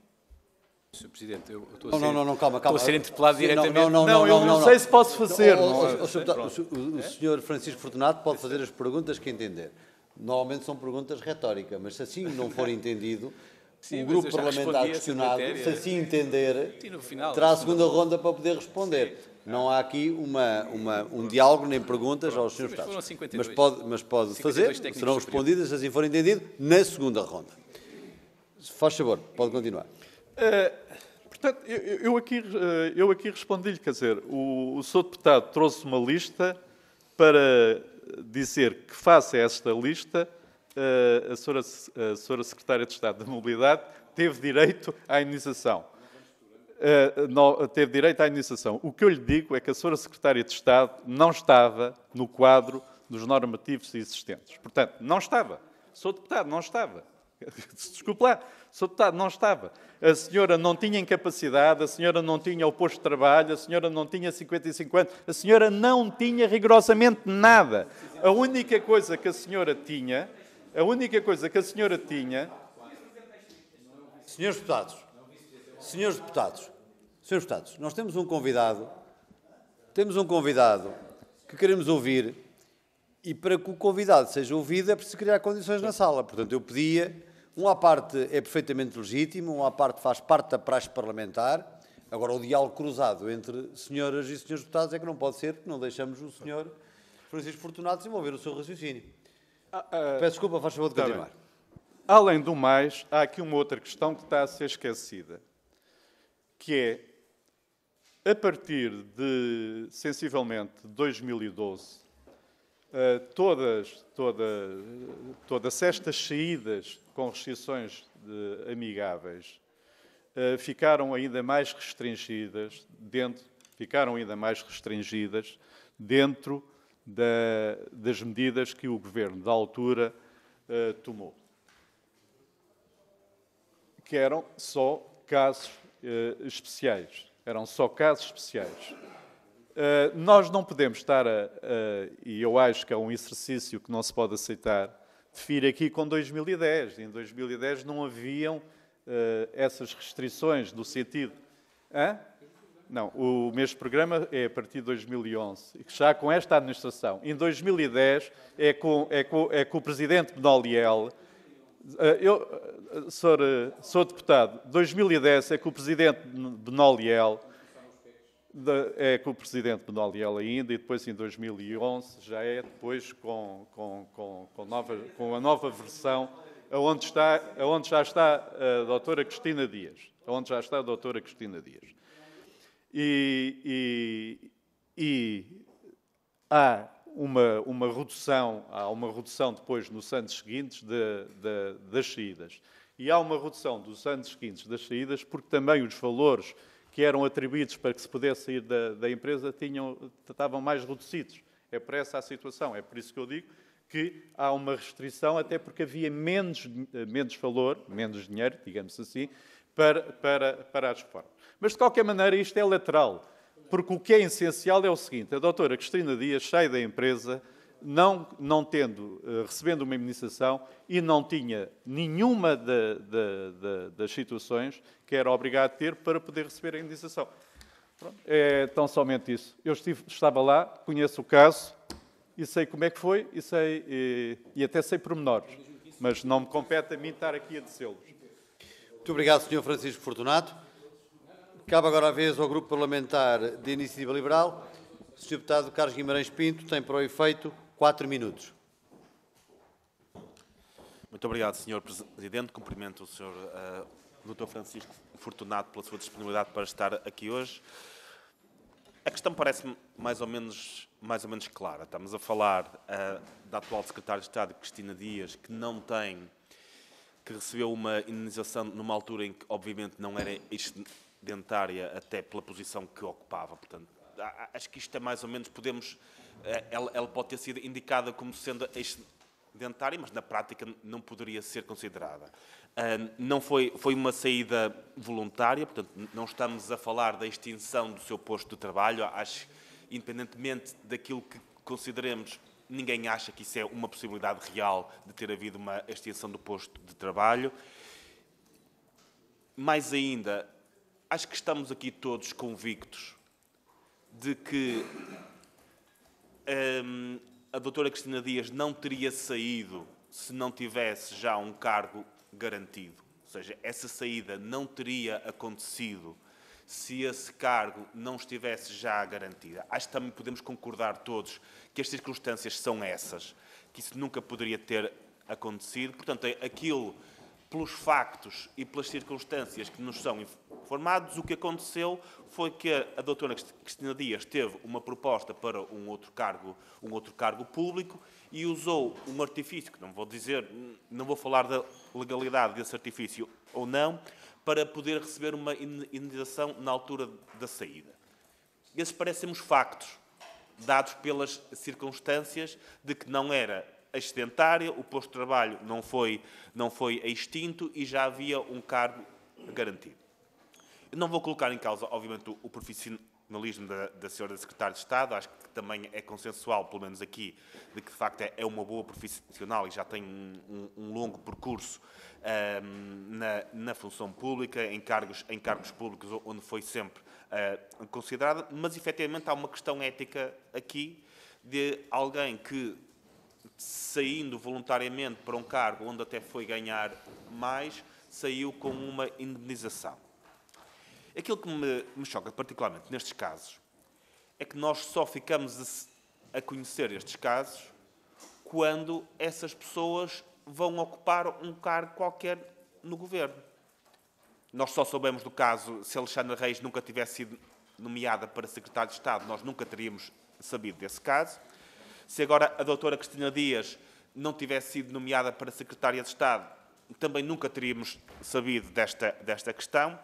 Sr. Presidente, eu estou a ser... Não, não, não, calma, calma. Estou a ser interpelado diretamente. Não, não, não, não, eu não, sei se posso fazer. O, senhor Francisco Fortunato pode fazer as perguntas que entender. Normalmente são perguntas retóricas, mas se assim não for entendido, Sim, o grupo parlamentar questionado, se assim entender, final, terá a segunda ronda para poder responder. Sim. Não há aqui uma, uma, um diálogo nem perguntas aos senhores deputados. Mas pode, mas pode fazer, serão respondidas, se assim for entendido, na segunda ronda. Faz favor, pode continuar. Uh, portanto, eu, eu, aqui, eh, eu aqui respondi-lhe, quer dizer, o, o Deputado trouxe uma lista para dizer que face a esta lista, eh, a senhora, a senhora Secretária de Estado da Mobilidade teve direito à indenização. Eh, teve direito à iniciação. O que eu lhe digo é que a senhora Secretária de Estado não estava no quadro dos normativos existentes. Portanto, não estava. Sou deputado, não estava. Desculpe lá, sou deputado, não estava. A senhora não tinha incapacidade, a senhora não tinha o posto de trabalho, a senhora não tinha 55 anos, a senhora não tinha rigorosamente nada. A única coisa que a senhora tinha, a única coisa que a senhora tinha. Senhores deputados, Senhores deputados, senhores deputados, nós temos um convidado, temos um convidado que queremos ouvir e para que o convidado seja ouvido é preciso criar condições na sala. Portanto, eu pedia, um à parte é perfeitamente legítimo, um à parte faz parte da praxe parlamentar. Agora, o diálogo cruzado entre senhoras e senhores deputados é que não pode ser, porque não deixamos o senhor Francisco Fortunato desenvolver o seu raciocínio. Ah, ah, Peço desculpa, faz favor de continuar. Além do mais, há aqui uma outra questão que está a ser esquecida que é, a partir de, sensivelmente, 2012, eh, todas, todas todas estas saídas com restrições de, amigáveis eh, ficaram ainda mais restringidas dentro, ficaram ainda mais restringidas dentro da, das medidas que o governo da altura eh, tomou, que eram só casos uh, especiais, eram só casos especiais. Uh, nós não podemos estar a, e eu acho que é um exercício que não se pode aceitar, definir aqui com 2010. Em 2010 não haviam eh, essas restrições do sentido. Hã? Não, o mesmo programa é a partir de 2011, já com esta administração. Em 2010 é com, é com, é com o presidente Benoliel, eh, eu eh, sou, eh, deputado. 2010 é que o presidente Benoliel é com o presidente Benoliel é ainda e depois em 2011 já é depois com, com, com, com, nova, com a nova versão aonde está já está a doutora Cristina Dias aonde já está a doutora Cristina Dias e, e, e há uma, uma redução, há uma redução depois nos anos seguintes de, de, das saídas. E há uma redução dos anos seguintes das saídas porque também os valores que eram atribuídos para que se pudesse sair da, da empresa tinham, estavam mais reduzidos. É por essa a situação. É por isso que eu digo que há uma restrição, até porque havia menos, menos valor, menos dinheiro, digamos assim, para, para, para as reformas. Mas, de qualquer maneira, isto é lateral. Porque o que é essencial é o seguinte: a doutora Cristina Dias sai da empresa não, não tendo, eh, recebendo uma imunização e não tinha nenhuma das situações que era obrigado a ter para poder receber a imunização. Pronto. É tão somente isso. Eu estive, estava lá, conheço o caso e sei como é que foi e, sei, e, eh, e até sei pormenores, mas não me compete a mim estar aqui a dizê-los. Muito obrigado, Sr. Francisco Fortunato. Cabe agora a vez ao Grupo Parlamentar de Iniciativa Liberal. O Sr. Deputado Carlos Guimarães Pinto tem para o efeito quatro minutos. Muito obrigado, Sr. Presidente. Cumprimento o Sr. Eh, Dr. Francisco Fortunato pela sua disponibilidade para estar aqui hoje. A questão parece-me mais ou menos mais ou menos clara. Estamos a falar uh, da atual Secretária de Estado, Cristina Dias, que não tem que recebeu uma indenização numa altura em que, obviamente, não era dentária até pela posição que ocupava. Portanto, acho que isto é mais ou menos, podemos, eh, ela, ela pode ter sido indicada como sendo dentária, mas na prática não poderia ser considerada. Ah, não foi, foi uma saída voluntária, portanto, não estamos a falar da extinção do seu posto de trabalho, acho, independentemente daquilo que consideremos ninguém acha que isso é uma possibilidade real de ter havido uma extinção do posto de trabalho. Mais ainda, Acho que estamos aqui todos convictos de que hum, a doutora Cristina Dias não teria saído se não tivesse já um cargo garantido. Ou seja, essa saída não teria acontecido se esse cargo não estivesse já garantido. Acho que também podemos concordar todos que as circunstâncias são essas, que isso nunca poderia ter acontecido. Portanto, é aquilo pelos factos e pelas circunstâncias que nos são informados, o que aconteceu foi que a doutora Cristina Dias teve uma proposta para um outro cargo, um outro cargo público e usou um artifício, que não vou dizer, não vou falar da legalidade desse artifício ou não, para poder receber uma indenização na altura da saída. Esses parecem-nos factos, dados pelas circunstâncias de que não era excedentária, o posto de trabalho não foi, não foi extinto e já havia um cargo garantido. Eu não vou colocar em causa, obviamente, o, profissionalismo da, da senhora secretária de Estado, acho que também é consensual, pelo menos aqui, de que de facto é, é uma boa profissional e já tem um, um, um longo percurso um, ehm, na, na função pública, em cargos, em cargos públicos, onde foi sempre uh, considerada, mas efetivamente há uma questão ética aqui de alguém que saindo voluntariamente para um cargo onde até foi ganhar mais, saiu com uma indemnização. Aquilo que me, me choca particularmente nestes casos é que nós só ficamos a, a conhecer estes casos quando essas pessoas vão ocupar um cargo qualquer no governo. Nós só soubemos do caso se Alexandra Reis nunca tivesse sido nomeada para secretário de Estado, nós nunca teríamos sabido desse caso. Se agora a doutora Cristina Dias não tivesse sido nomeada para secretária de Estado, também nunca teríamos sabido desta, desta questão.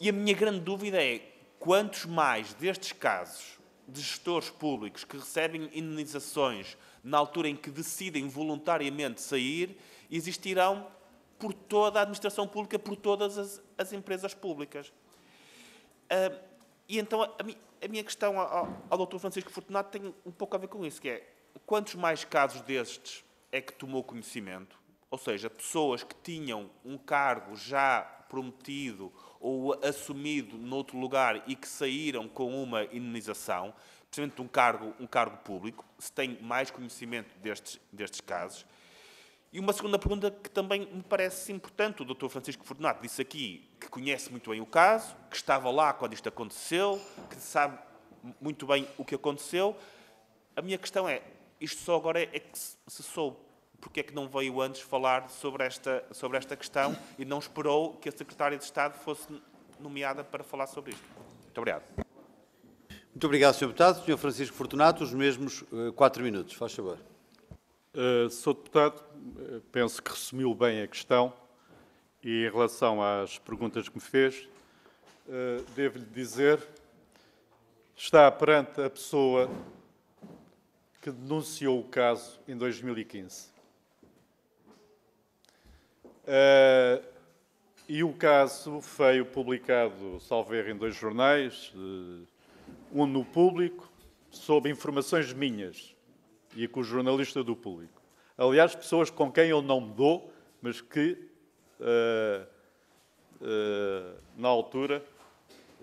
E a minha grande dúvida é quantos mais destes casos de gestores públicos que recebem indenizações na altura em que decidem voluntariamente sair existirão por toda a administração pública, por todas as, as empresas públicas. Uh, e então, a, a, a minha questão ao, ao doutor Francisco Fortunato tem um pouco a ver com isso, que é quantos mais casos destes é que tomou conhecimento? Ou seja, pessoas que tinham um cargo já prometido ou assumido noutro lugar e que saíram com uma indenização, precisamente um cargo, um cargo público, se tem mais conhecimento destes, destes casos. E uma segunda pergunta que também me parece importante. O Dr. Francisco Fortunato disse aqui que conhece muito bem o caso, que estava lá quando isto aconteceu, que sabe muito bem o que aconteceu. A minha questão é, isto só agora é, que se soube. Porque é que não veio antes falar sobre esta, sobre esta questão e não esperou que a Secretária de Estado fosse nomeada para falar sobre isto? Muito obrigado. Muito obrigado, Sr. Deputado. Sr. Francisco Fortunato, os mesmos eh, quatro minutos. Faz favor. Uh, eh, Sr. Deputado, eh, penso que resumiu bem a questão e em relação às perguntas que me fez, uh, devo-lhe dizer, está perante a pessoa que denunciou o caso em 2015. Uh, e o caso foi publicado, salvo erro, em dois jornais, um no público, sob informações minhas e com o jornalista do público. Aliás, pessoas com quem eu não me dou, mas que, uh, uh, na altura,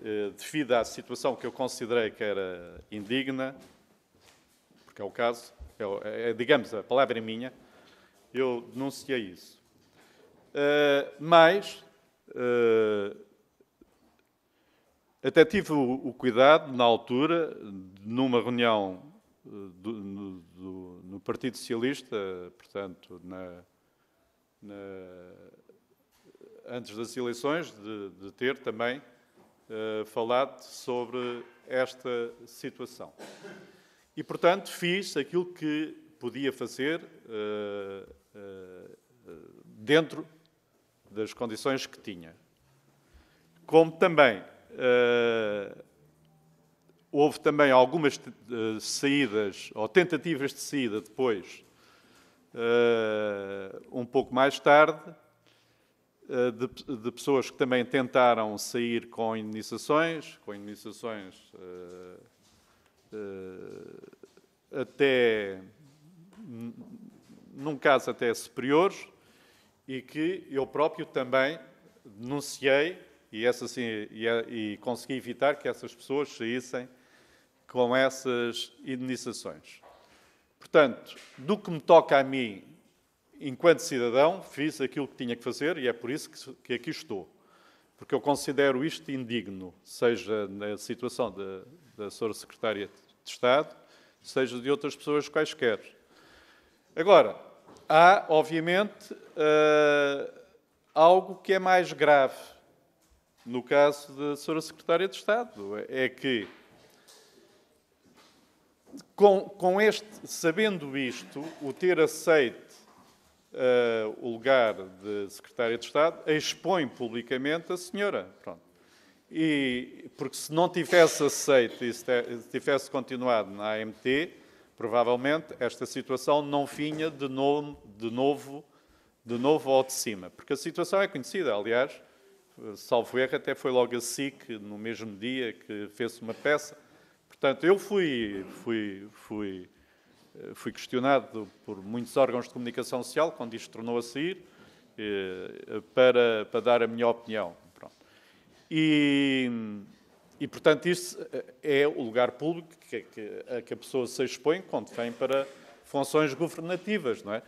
uh, devido à situação que eu considerei que era indigna, porque é o caso, é, é, é, digamos, a palavra é minha, eu denunciei isso. mas, até tive o, o cuidado, na altura, numa reunião do, no, do, no, Partido Socialista, portanto, na, na, antes das eleições, de, de ter também uh, falado sobre esta situação. E, portanto, fiz aquilo que podia fazer uh, uh, dentro das condições que tinha. Como também uh, Houve também algumas eh, saídas, ou tentativas de saída depois, eh, um pouco mais tarde, eh, de, de, pessoas que também tentaram sair com indenizações, com indenizações até, num caso até superiores, e que eu próprio também denunciei e, essa, e, e consegui evitar que essas pessoas saíssem com essas indenizações. Portanto, do que me toca a mim, enquanto cidadão, fiz aquilo que tinha que fazer e é por isso que aqui estou. Porque eu considero isto indigno, seja na situação da, da Sra. Secretária de Estado, seja de outras pessoas quaisquer. Agora, há, obviamente, uh, algo que é mais grave no caso da Sra. Secretária de Estado. É que com, com este, sabendo isto, o ter aceito uh, eh, o lugar de secretária de Estado, expõe publicamente a senhora. Pronto. E, porque se não tivesse aceito e se tivesse continuado na AMT, provavelmente esta situação não vinha de novo, de novo, de novo ao de cima. Porque a situação é conhecida, aliás, salvo erro, até foi logo a SIC, no mesmo dia que fez uma peça, Portanto, eu fui, fui, fui, eh, fui questionado por muitos órgãos de comunicação social, quando isto tornou a sair, eh, para, para dar a minha opinião. E, e, portanto, isso é o lugar público que, que, a que a pessoa se expõe quando vem para funções governativas, não é?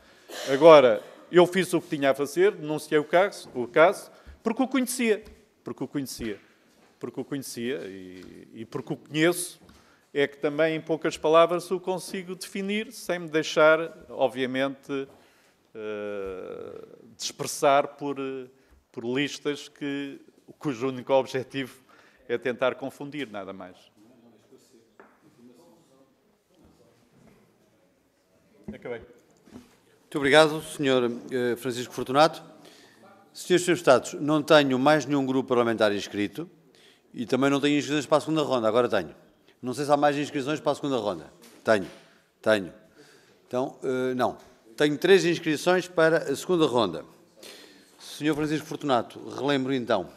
Agora, eu fiz o que tinha a fazer, denunciei o caso, o caso porque o conhecia, porque o conhecia, porque o conhecia e, e porque o conheço é que também, em poucas palavras, o consigo definir sem me deixar, obviamente, eh, de expressar por, eh, por listas que, cujo único objetivo é tentar confundir, nada mais. Acabei. Muito obrigado, Sr. Eh, Francisco Fortunato. Senhores e Srs. Deputados, não tenho mais nenhum grupo parlamentar inscrito e também não tenho inscrições para a segunda ronda, agora tenho. Não sei se há mais inscrições para a segunda ronda. Tenho, tenho. Então, uh, não. Tenho três inscrições para a segunda ronda. Senhor Francisco Fortunato, relembro então.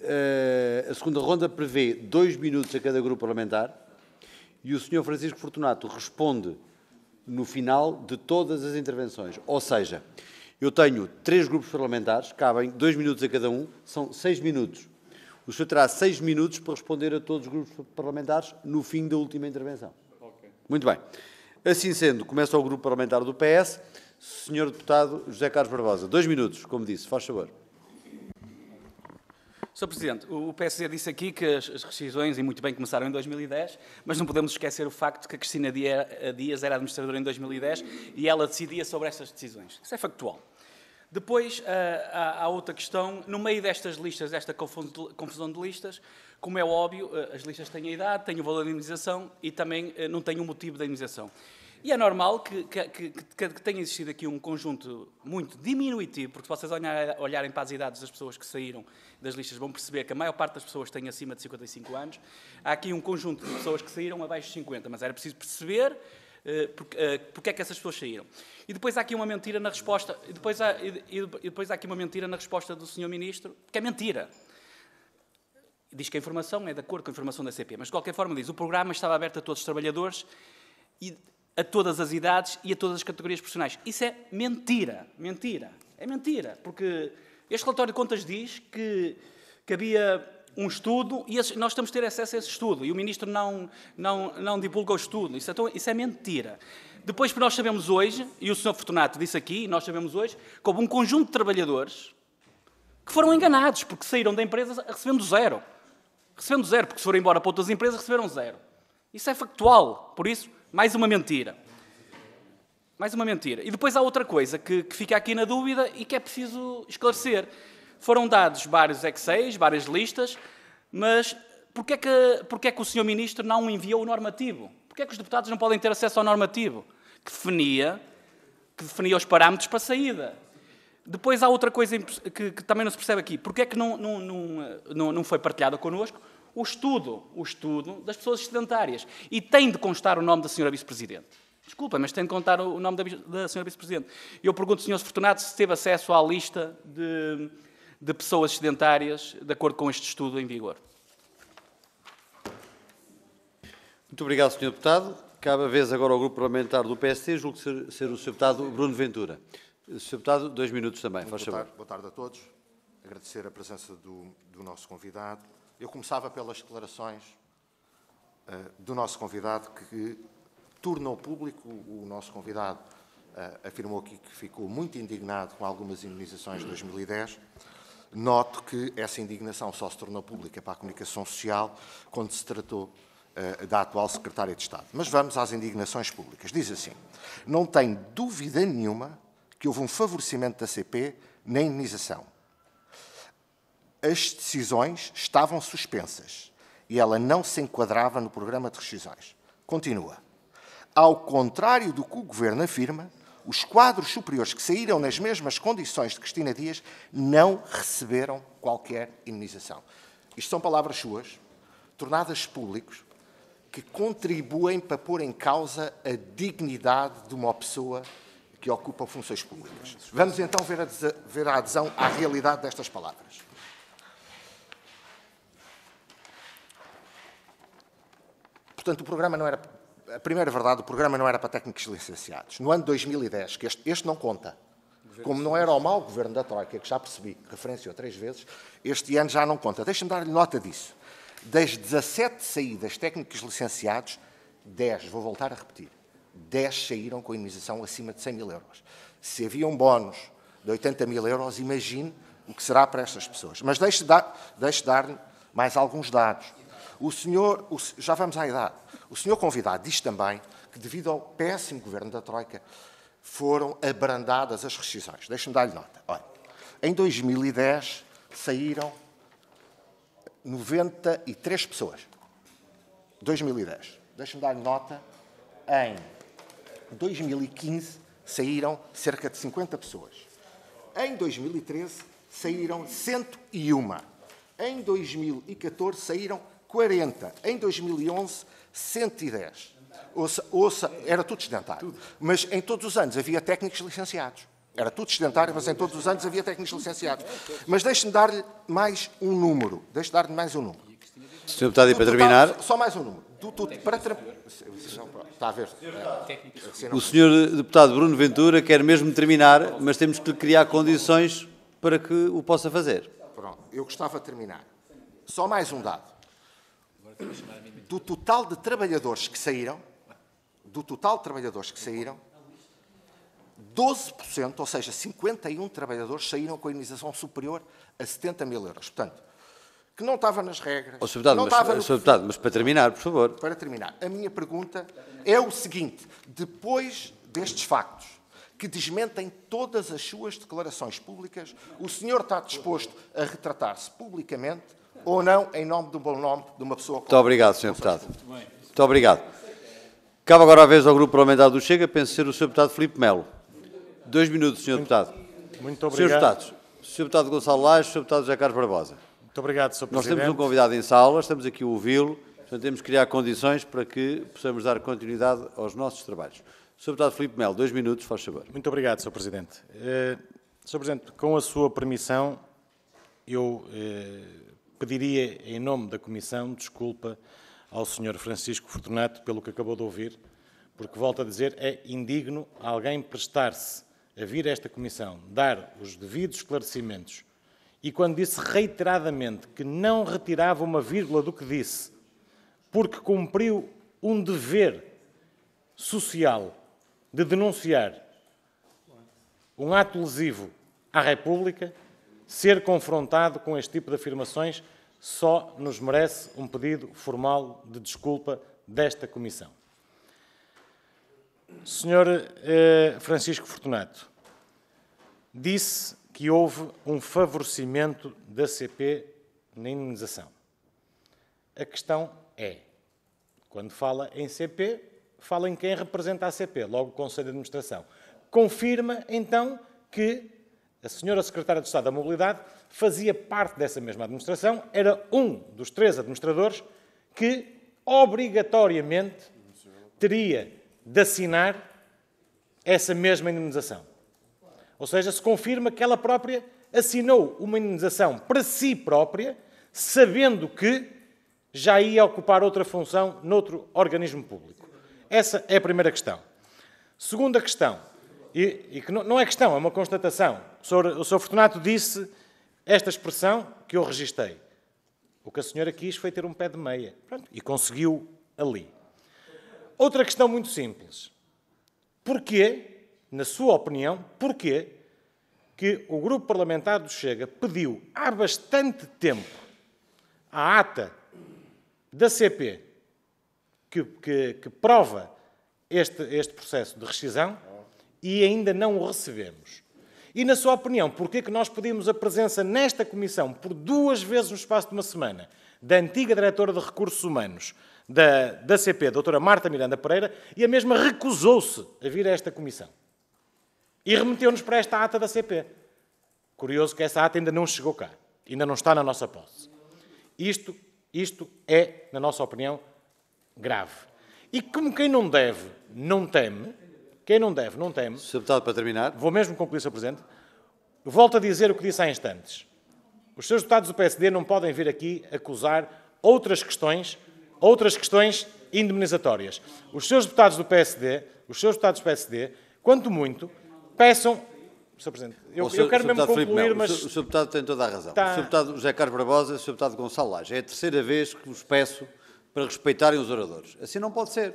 Uh, a segunda ronda prevê dois minutos a cada grupo parlamentar e o Senhor Francisco Fortunato responde no final de todas as intervenções. Ou seja, eu tenho três grupos parlamentares, cabem dois minutos a cada um, são seis minutos. O senhor terá seis minutos para responder a todos os grupos parlamentares no fim da última intervenção. Okay. Muito bem. Assim sendo, começa o grupo parlamentar do PS. Senhor Deputado José Carlos Barbosa, dois minutos, como disse, faz favor. Sr. Presidente, o PSD disse aqui que as rescisões, e muito bem, começaram em 2010, mas não podemos esquecer o facto de que a Cristina eh, Dias era administradora em 2010 e ela decidia sobre essas decisões. Isso é factual. Depois eh, há, outra questão, no meio destas listas, desta confusão de listas, como é óbvio, eh, as listas têm a idade, têm o valor de indenização e também eh, não têm o motivo da indenização. E é normal que, que, que, que, tenha existido aqui um conjunto muito diminutivo, porque se vocês olharem, olharem para as idades das pessoas que saíram das listas, vão perceber que a maior parte das pessoas tem acima de 55 anos. Há aqui um conjunto de pessoas que saíram abaixo de 50, mas era preciso perceber eh, eh, porque é que essas pessoas saíram. E depois há aqui uma mentira na resposta, e depois há, e depois há aqui uma mentira na resposta do senhor Ministro, que é mentira. Diz que a informação é de acordo com a informação da CP, mas de qualquer forma diz, o programa estava aberto a todos os trabalhadores e a todas as idades e a todas as categorias profissionais. Isso é mentira, mentira, é mentira, porque este relatório de contas diz que, que havia um estudo e nós estamos a ter acesso a esse estudo e o ministro não, não, não divulga o estudo. Isso é, isso é mentira. Depois, nós sabemos hoje, e o senhor Fortunato disse aqui, e nós sabemos hoje, que houve um conjunto de trabalhadores que foram enganados porque saíram da empresa recebendo zero. Recebendo zero, porque se foram embora para outras empresas receberam zero. Isso é factual. Por isso, mais uma mentira. Mais uma mentira. E depois há outra coisa que, que fica aqui na dúvida e que é preciso esclarecer foram dados vários Excel, várias listas, mas porquê é que, porquê é que o senhor Ministro não enviou o normativo? Porquê é que os deputados não podem ter acesso ao normativo? Que definia, que definia os parâmetros para a saída. Depois há outra coisa que, que também não se percebe aqui. Porquê é que não, não, não, não foi partilhada connosco o estudo, o estudo das pessoas sedentárias. E tem de constar o nome da senhora Vice-Presidente. Desculpa, mas tem de contar o nome da, da senhora Vice-Presidente. Eu pergunto, Sr. Fortunato, se teve acesso à lista de, de pessoas sedentárias, de acordo com este estudo em vigor. Muito obrigado, Sr. Deputado. Cabe a vez agora ao Grupo Parlamentar do PSD, julgo ser, ser o Sr. Deputado Bruno Ventura. Sr. Deputado, dois minutos também, faz boa favor. boa tarde a todos. Agradecer a presença do, do nosso convidado. Eu começava pelas declarações uh, do nosso convidado, que, que tornou público, o nosso convidado uh, afirmou aqui que ficou muito indignado com algumas indenizações de 2010. Noto que essa indignação só se tornou pública para a comunicação social quando se tratou uh, da atual Secretária de Estado. Mas vamos às indignações públicas. Diz assim: não tenho dúvida nenhuma que houve um favorecimento da CP na indenização. As decisões estavam suspensas e ela não se enquadrava no programa de rescisões. Continua. Ao contrário do que o Governo afirma, os quadros superiores que saíram nas mesmas condições de Cristina Dias não receberam qualquer indenização. Isto são palavras suas, tornadas públicas, que contribuem para pôr em causa a dignidade de uma pessoa que ocupa funções públicas. Vamos então ver a, ver a adesão à realidade destas palavras. Portanto, o programa não era a primeira verdade, o programa não era para técnicos licenciados. No ano 2010, que este, este não conta, como não era o mau governo da Troika, que já percebi, referenciou três vezes, este ano já não conta. Deixa-me dar-lhe nota disso. Das 17 saídas técnicos licenciados, 10, vou voltar a repetir, 10 saíram com indemnização acima de 100 mil euros. Se havia um bónus de 80 mil euros, imagine o que será para estas pessoas. Mas deixe-me dar, deixe dar mais alguns dados. O senhor, o, já vamos à idade, o senhor convidado diz também que, devido ao péssimo governo da Troika, foram abrandadas as rescisões. Deixe-me dar-lhe nota. Olha, em 2010 saíram 93 pessoas. 2010. Deixe-me dar-lhe nota. Em 2015 saíram cerca de 50 pessoas. Em 2013 saíram 101. Em 2014 saíram 40, em 2011, 110. Ouça, ouça, era tudo sedentário. Mas em todos os anos havia técnicos licenciados. Era tudo sedentário, mas em todos os anos havia técnicos licenciados. Mas deixe-me dar-lhe mais um número. Deixe-me dar-lhe mais um número. Sr. Deputado, e para terminar... só mais um número. Do, do, para tra... Está a ver. O Sr. Deputado Bruno Ventura quer mesmo terminar, mas temos que criar condições para que o possa fazer. Pronto, eu gostava de terminar. Só mais um dado do total de trabalhadores que saíram, do total de trabalhadores que saíram, 12%, ou seja, 51 trabalhadores saíram com a indenização superior a 70 mil euros. Portanto, que não estava nas regras. Oh, não mas, estava no... deputado, mas para terminar, por favor. Para terminar, a minha pergunta é o seguinte: depois destes factos, que desmentem todas as suas declarações públicas, o senhor está disposto a retratar-se publicamente ou não em nome de um bom nome de uma pessoa... Muito obrigado, Sr. Deputado. Muito obrigado. Cabe agora a vez ao Grupo Parlamentar do Chega, penso ser o Sr. Deputado Filipe Melo. Dois minutos, Sr. Deputado. Muito obrigado. Srs. Deputados, Sr. Deputado Gonçalo Lages, Sr. Deputado José Carlos Barbosa. Muito obrigado, Sr. Presidente. Nós temos um convidado em sala, estamos aqui a ouvi-lo, portanto temos que criar condições para que possamos dar continuidade aos nossos trabalhos. Sr. Deputado Filipe Melo, dois minutos, faz favor. Muito obrigado, Sr. Presidente. Uh, Sr. Presidente, com a sua permissão, eu uh, pediria, em nome da Comissão, desculpa ao Sr. Francisco Fortunato pelo que acabou de ouvir, porque, volto a dizer, é indigno alguém prestar-se a vir a esta Comissão, dar os devidos esclarecimentos, e quando disse reiteradamente que não retirava uma vírgula do que disse, porque cumpriu um dever social de denunciar um ato lesivo à República, Ser confrontado com este tipo de afirmações só nos merece um pedido formal de desculpa desta Comissão. Senhor eh, Francisco Fortunato, disse que houve um favorecimento da CP na indenização. A questão é, quando fala em CP, fala em quem representa a CP, logo o Conselho de Administração. Confirma, então, que a senhora secretária de Estado da Mobilidade fazia parte dessa mesma administração, era um dos três administradores que obrigatoriamente teria de assinar essa mesma indemnização. Ou seja, se confirma que ela própria assinou uma indemnização para si própria, sabendo que já ia ocupar outra função noutro organismo público. Essa é a primeira questão. Segunda questão, e, e que não, não, é questão, é uma constatação. O Sr. O Fortunato disse esta expressão que eu registrei. O que a senhora quis foi ter um pé de meia. Pronto, e conseguiu ali. Outra questão muito simples. Porquê, na sua opinião, porquê que o grupo parlamentar do Chega pediu há bastante tempo a ata da CP que, que, que prova este, este processo de rescisão e ainda não o recebemos. E, na sua opinião, por que nós pedimos a presença nesta comissão por duas vezes no espaço de uma semana da antiga diretora de Recursos Humanos da, da CP, a doutora Marta Miranda Pereira, e a mesma recusou-se a vir a esta comissão? E remeteu-nos para esta ata da CP. Curioso que essa ata ainda não chegou cá, ainda não está na nossa posse. Isto, isto é, na nossa opinião, grave. E como quem não deve, não teme, quem não deve, não teme. Sr. Deputado, para terminar. Vou mesmo concluir, Sr. Presidente. Volto a dizer o que disse há instantes. Os seus deputados do PSD não podem vir aqui acusar outras questões, outras questões indemnizatórias. Os seus deputados do PSD, os seus deputados do PSD, quanto muito, peçam Sr. Presidente, eu, eu quero mesmo concluir, mas... O Sr. Deputado tem toda a razão. Está... O Sr. Deputado José Carlos Barbosa e o Sr. Deputado Gonçalo Lage. É a terceira vez que vos peço para respeitarem os oradores. Assim não pode ser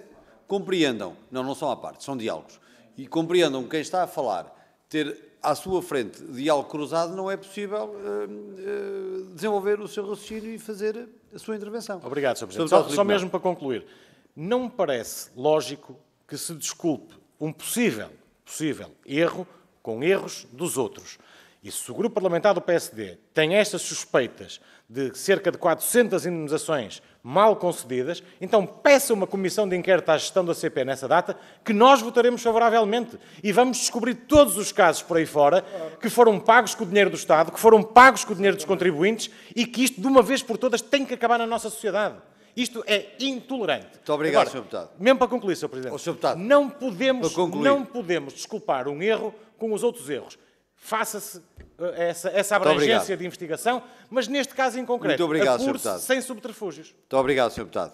compreendam, não, não são à parte, são diálogos, e compreendam quem está a falar, ter à sua frente diálogo cruzado, não é possível uh, uh, desenvolver o seu raciocínio e fazer a sua intervenção. Obrigado, Sr. Presidente. Só, só mesmo para concluir, não me parece lógico que se desculpe um possível, possível erro com erros dos outros. E se o grupo parlamentar do PSD tem estas suspeitas de cerca de 400 indemnizações mal concedidas, então peça uma comissão de inquérito à gestão da CP nessa data, que nós votaremos favoravelmente. E vamos descobrir todos os casos por aí fora que foram pagos com o dinheiro do Estado, que foram pagos com o dinheiro dos contribuintes e que isto, de uma vez por todas, tem que acabar na nossa sociedade. Isto é intolerante. Muito obrigado, Agora, Sr. Deputado. Mesmo para concluir, Sr. Presidente. Sr. Deputado, não podemos, não podemos desculpar um erro com os outros erros faça-se eh, essa, essa abrangência de investigação, mas neste caso em concreto, Muito obrigado, Sr. Deputado. sem subterfúgios. Muito obrigado, Sr. Deputado.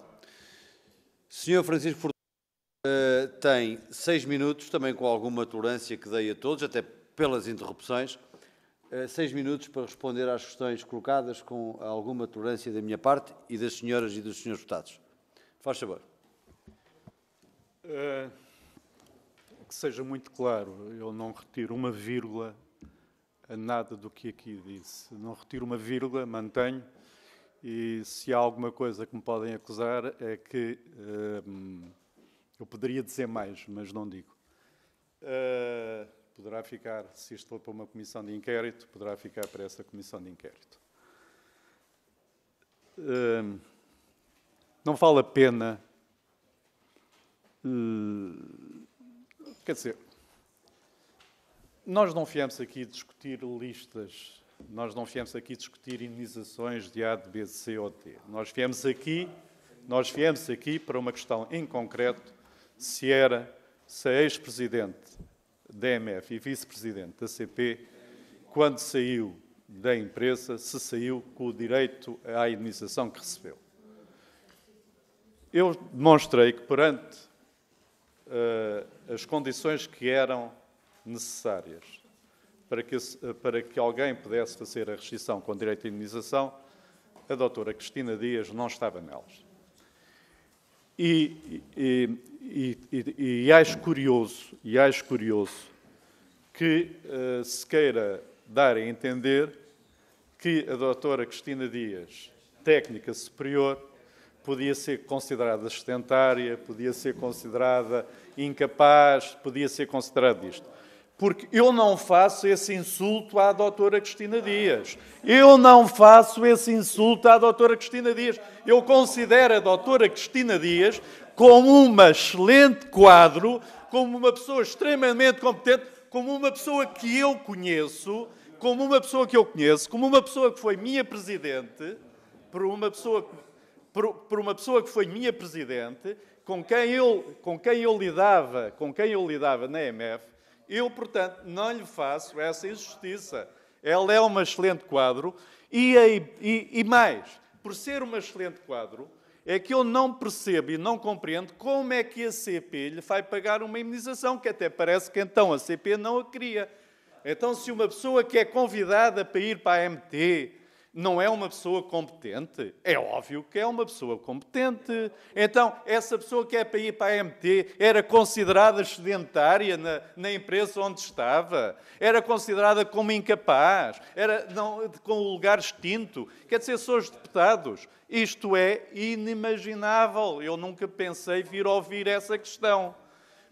Sr. Francisco Fortuna uh, eh, tem seis minutos, também com alguma tolerância que dei a todos, até pelas interrupções, uh, seis minutos para responder às questões colocadas com alguma tolerância da minha parte e das senhoras e dos senhores deputados. Faz favor. Uh, que seja muito claro, eu não retiro uma vírgula a nada do que aqui disse. Não retiro uma vírgula, mantenho. E se há alguma coisa que me podem acusar é que eh, eu poderia dizer mais, mas não digo. Uh, poderá ficar, se isto for para uma comissão de inquérito, poderá ficar para essa comissão de inquérito. Uh, não vale a pena. Uh, quer dizer, nós não viemos aqui discutir listas, nós não viemos aqui discutir indenizações de A, de B, de C ou de D. Nós viemos aqui, nós viemos aqui para uma questão em concreto, se era se a ex-presidente da MF e vice-presidente da CP, quando saiu da empresa, se saiu com o direito à indenização que recebeu. Eu demonstrei que perante uh, as condições que eram necessárias para que, para que alguém pudesse fazer a restrição com direito à indenização, a doutora Cristina Dias não estava nelas. E, e, e, e acho curioso, e acho curioso que uh, se queira dar a entender que a doutora Cristina Dias, técnica superior, podia ser considerada sedentária, podia ser considerada incapaz, podia ser considerada isto porque eu não faço esse insulto à doutora Cristina Dias. Eu não faço esse insulto à doutora Cristina Dias. Eu considero a doutora Cristina Dias como uma excelente quadro, como uma pessoa extremamente competente, como uma pessoa que eu conheço, como uma pessoa que eu conheço, como uma pessoa que foi minha presidente, por uma pessoa por, por uma pessoa que foi minha presidente, com quem eu com quem eu lidava, com quem eu lidava na EMF, eu, portanto, não lhe faço essa injustiça. Ela é um excelente quadro e, e, e mais, por ser um excelente quadro, é que eu não percebo e não compreendo como é que a CP lhe vai pagar uma imunização, que até parece que então a CP não a queria. Então, se uma pessoa que é convidada para ir para a MT, não é uma pessoa competente? É óbvio que é uma pessoa competente. Então, essa pessoa que é para ir para a MT era considerada sedentária na, na empresa onde estava, era considerada como incapaz, era não, com o lugar extinto. Quer dizer, senhores deputados, isto é inimaginável. Eu nunca pensei vir ouvir essa questão.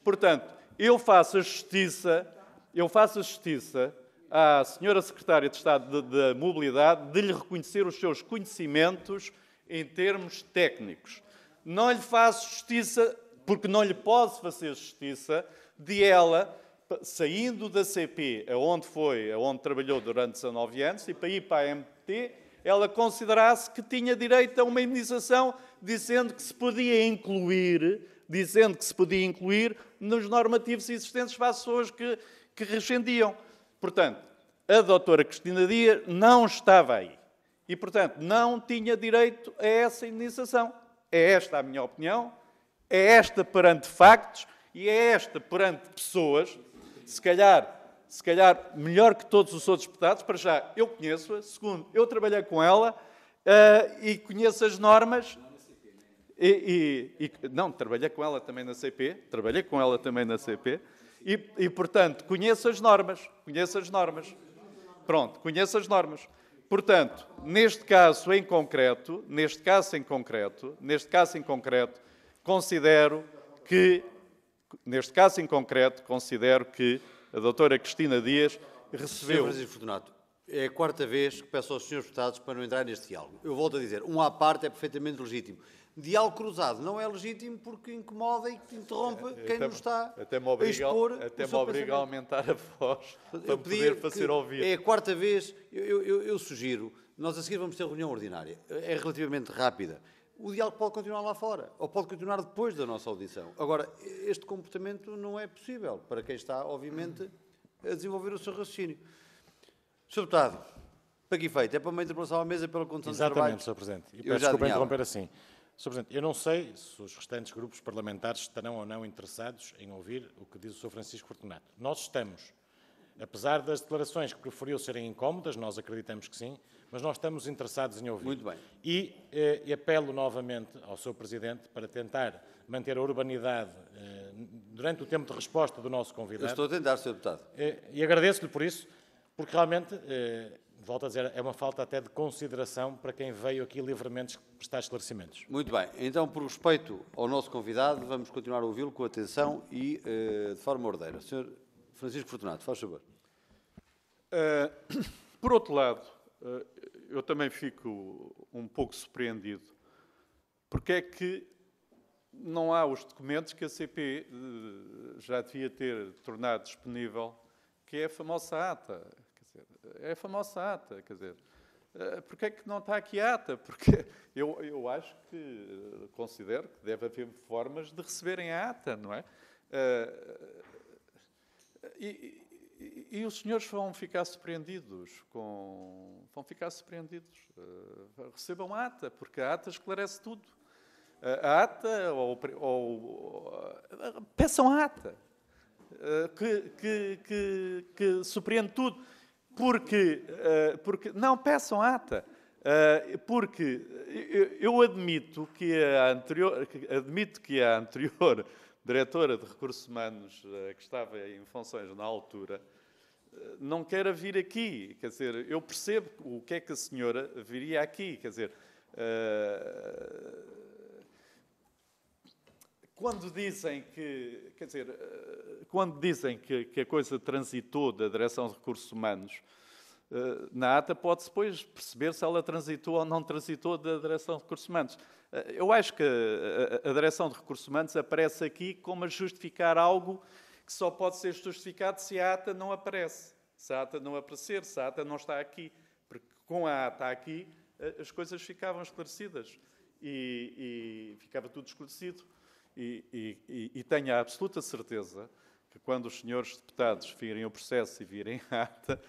Portanto, eu faço a justiça, eu faço a justiça à senhora secretária de Estado da Mobilidade de lhe reconhecer os seus conhecimentos em termos técnicos. Não lhe faço justiça, porque não lhe posso fazer justiça, de ela, saindo da CP, aonde foi, aonde trabalhou durante 19 anos, e para ir para a MT, ela considerasse que tinha direito a uma indenização, dizendo que se podia incluir, dizendo que se podia incluir nos normativos existentes para as pessoas que, que rescindiam. Portanto, a doutora Cristina Dias não estava aí. E, portanto, não tinha direito a essa indenização. É esta a minha opinião, é esta perante factos e é esta perante pessoas. Se calhar, se calhar melhor que todos os outros deputados, para já eu conheço-a, segundo, eu trabalhei com ela uh, e conheço as normas. E, e, e, não, trabalhei com ela também na CP, trabalhei com ela também na CP. E, e portanto, conheça as normas. Conheça as normas. Pronto, conheça as normas. Portanto, neste caso em concreto, neste caso em concreto, neste caso em concreto, considero que, neste caso em concreto, considero que a doutora Cristina Dias recebeu... Sr. Francisco Fortunato, é a quarta vez que peço aos senhores deputados para não entrar neste diálogo. Eu volto a dizer, um à parte é perfeitamente legítimo diálogo cruzado não é legítimo porque incomoda e interrompe é, é, quem até, nos está até me obriga, a expor. Até me obriga a aumentar a voz para poder fazer ouvir. É a quarta vez, eu, eu, eu, sugiro, nós a seguir vamos ter reunião ordinária, é relativamente rápida. O diálogo pode continuar lá fora, ou pode continuar depois da nossa audição. Agora, este comportamento não é possível para quem está, obviamente, a desenvolver o seu raciocínio. Sr. Deputado, para que feito? É para uma interpelação à mesa pela condição Exatamente, de trabalho? Exatamente, Sr. Presidente. E peço desculpa interromper assim. Sr. Presidente, eu não sei se os restantes grupos parlamentares estarão ou não interessados em ouvir o que diz o Sr. Francisco Fortunato. Nós estamos. Apesar das declarações que preferiu serem incómodas, nós acreditamos que sim, mas nós estamos interessados em ouvir. Muito bem. E, eh, e apelo novamente ao Sr. Presidente para tentar manter a urbanidade eh, durante o tempo de resposta do nosso convidado. Eu estou a tentar, Sr. Deputado. Eh, e agradeço-lhe por isso, porque realmente eh, volto a dizer, é uma falta até de consideração para quem veio aqui livremente prestar esclarecimentos. Muito bem. Então, por respeito ao nosso convidado, vamos continuar a ouvi-lo com atenção e uh, de forma ordeira. Senhor Francisco Fortunato, faz favor. Uh, por outro lado, uh, eu também fico um pouco surpreendido. Porque é que não há os documentos que a CP já devia ter tornado disponível, que é a famosa ata é a famosa ata, quer dizer. Eh, Porquê é que não está aqui a ata? Porque eu, eu acho que, eh, considero que deve haver formas de receberem a ata, não é? Eh, e, e, e os senhores vão ficar surpreendidos com... Vão ficar surpreendidos. Recebam a ata, porque a ata esclarece tudo. A ata, ou, ou peçam a ata, que, que, que, que surpreende tudo porque, eh, porque não peçam ata, eh, porque eh, eu admito que a anterior, admito que a anterior diretora de recursos humanos que estava em funções na altura não queira vir aqui, quer dizer, eu percebo o que é que a senhora viria aqui, quer dizer. Uh, quando dizem que, quer dizer, eh, quando dizem que, que a coisa transitou da direção de recursos humanos, eh, na ata pode-se depois perceber se ela transitou ou não transitou da direção de recursos humanos. Eh, eu acho que a, direção de recursos humanos aparece aqui como a justificar algo que só pode ser justificado se a ata não aparece. Se a ata não aparecer, se a ata não está aqui. Porque com a ata aqui as coisas ficavam esclarecidas e, e ficava tudo esclarecido e, e, e tenho a absoluta certeza que quando os senhores deputados virem o processo e virem a ata,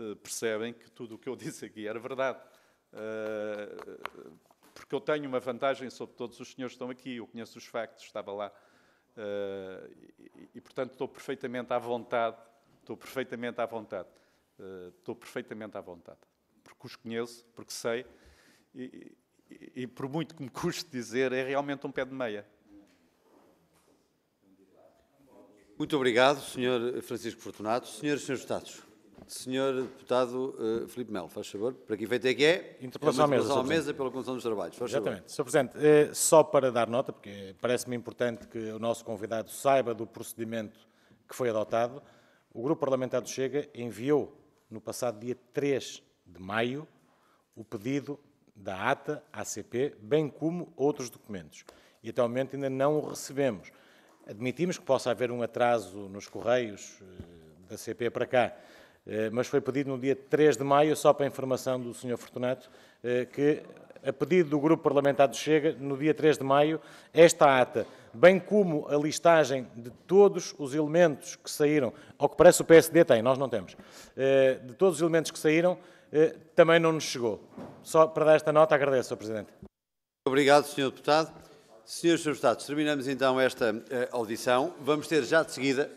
uh, percebem que tudo o que eu disse aqui era verdade. Uh, porque eu tenho uma vantagem sobre todos os senhores que estão aqui, eu conheço os factos, estava lá. Uh, e, e, portanto, estou perfeitamente à vontade, estou perfeitamente à vontade, estou perfeitamente à vontade. Porque os conheço, porque sei, e, e, e por muito que me custe dizer, é realmente um pé de meia. Muito obrigado, Sr. Francisco Fortunato. Senhoras e Srs. Deputados, Sr. Deputado uh, Filipe Melo, faz favor, para que efeito é que é? Interpelação, à, mesa, interpelação à mesa pela Comissão dos Trabalhos. Faz Exatamente. Favor. Sr. Presidente, eh, só para dar nota, porque parece-me importante que o nosso convidado saiba do procedimento que foi adotado, o Grupo Parlamentar do Chega enviou, no passado dia 3 de maio, o pedido da ATA, ACP, bem como outros documentos. E até o momento ainda não o recebemos. Admitimos que possa haver um atraso nos correios eh, da CP para cá, eh, mas foi pedido no dia 3 de maio, só para informação do Sr. Fortunato, eh, que, a pedido do Grupo Parlamentar do Chega, no dia 3 de maio, esta ata, bem como a listagem de todos os elementos que saíram, ao que parece o PSD tem, nós não temos, de todos os elementos que saíram, também não nos chegou. Só para dar esta nota, agradeço, Sr. Presidente. Obrigado, Sr. Deputado. Senhores Deputados, terminamos então esta uh, audição. Vamos ter já de seguida.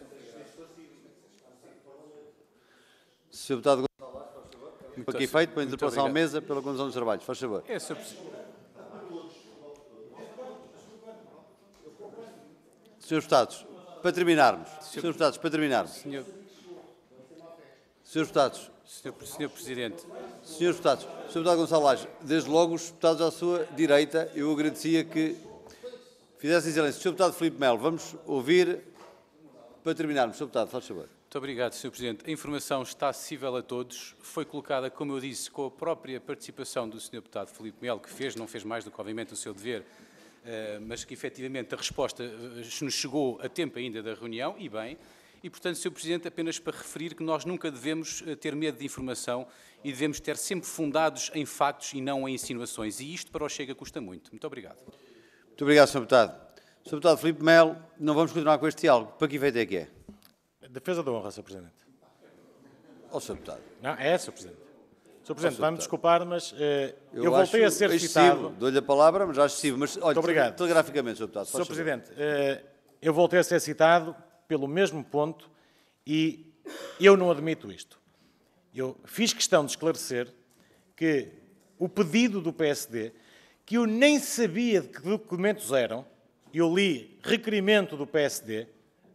Sr. Deputado Gonçalves, um aqui feito, para a interpelação à mesa pela condução dos trabalhos. Faz favor. É, Sr. Senhores Deputados, para terminarmos. Senhores Deputados, para terminarmos. Senhor... Senhores Deputados. Senhor, Senhor Presidente. Senhores Deputados, Sr. Deputado Gonçalves, desde logo os deputados à sua direita, eu agradecia que Fizesse assim, silêncio. Sr. Deputado Filipe Melo, vamos ouvir para terminarmos. Sr. Deputado, faz favor. Muito obrigado, Sr. Presidente. A informação está acessível a todos. Foi colocada, como eu disse, com a própria participação do Sr. Deputado Filipe Melo, que fez, não fez mais do que, obviamente, o seu dever, eh, mas que efetivamente a resposta eh, nos chegou a tempo ainda da reunião, e bem. E, portanto, Sr. Presidente, apenas para referir que nós nunca devemos eh, ter medo de informação e devemos ter sempre fundados em factos e não em insinuações. E isto para o Chega custa muito. Muito obrigado. Muito obrigado, Sr. Deputado. Sr. Deputado Filipe Melo, não vamos continuar com este diálogo. Para que efeito é que é? Defesa da honra, Sr. Presidente. Ó, oh, Sr. Deputado. Não, é, Sr. Presidente. Sr. Oh, Presidente, oh, vai-me desculpar, mas uh, eu, eu voltei a ser excessivo. citado... Dou-lhe a palavra, mas acho excessivo. Mas, olha, Muito obrigado. telegraficamente, Sr. Deputado. Sr. Presidente, uh, eu voltei a ser citado pelo mesmo ponto e eu não admito isto. Eu fiz questão de esclarecer que o pedido do PSD que eu nem sabia de que documentos eram. Eu li requerimento do PSD,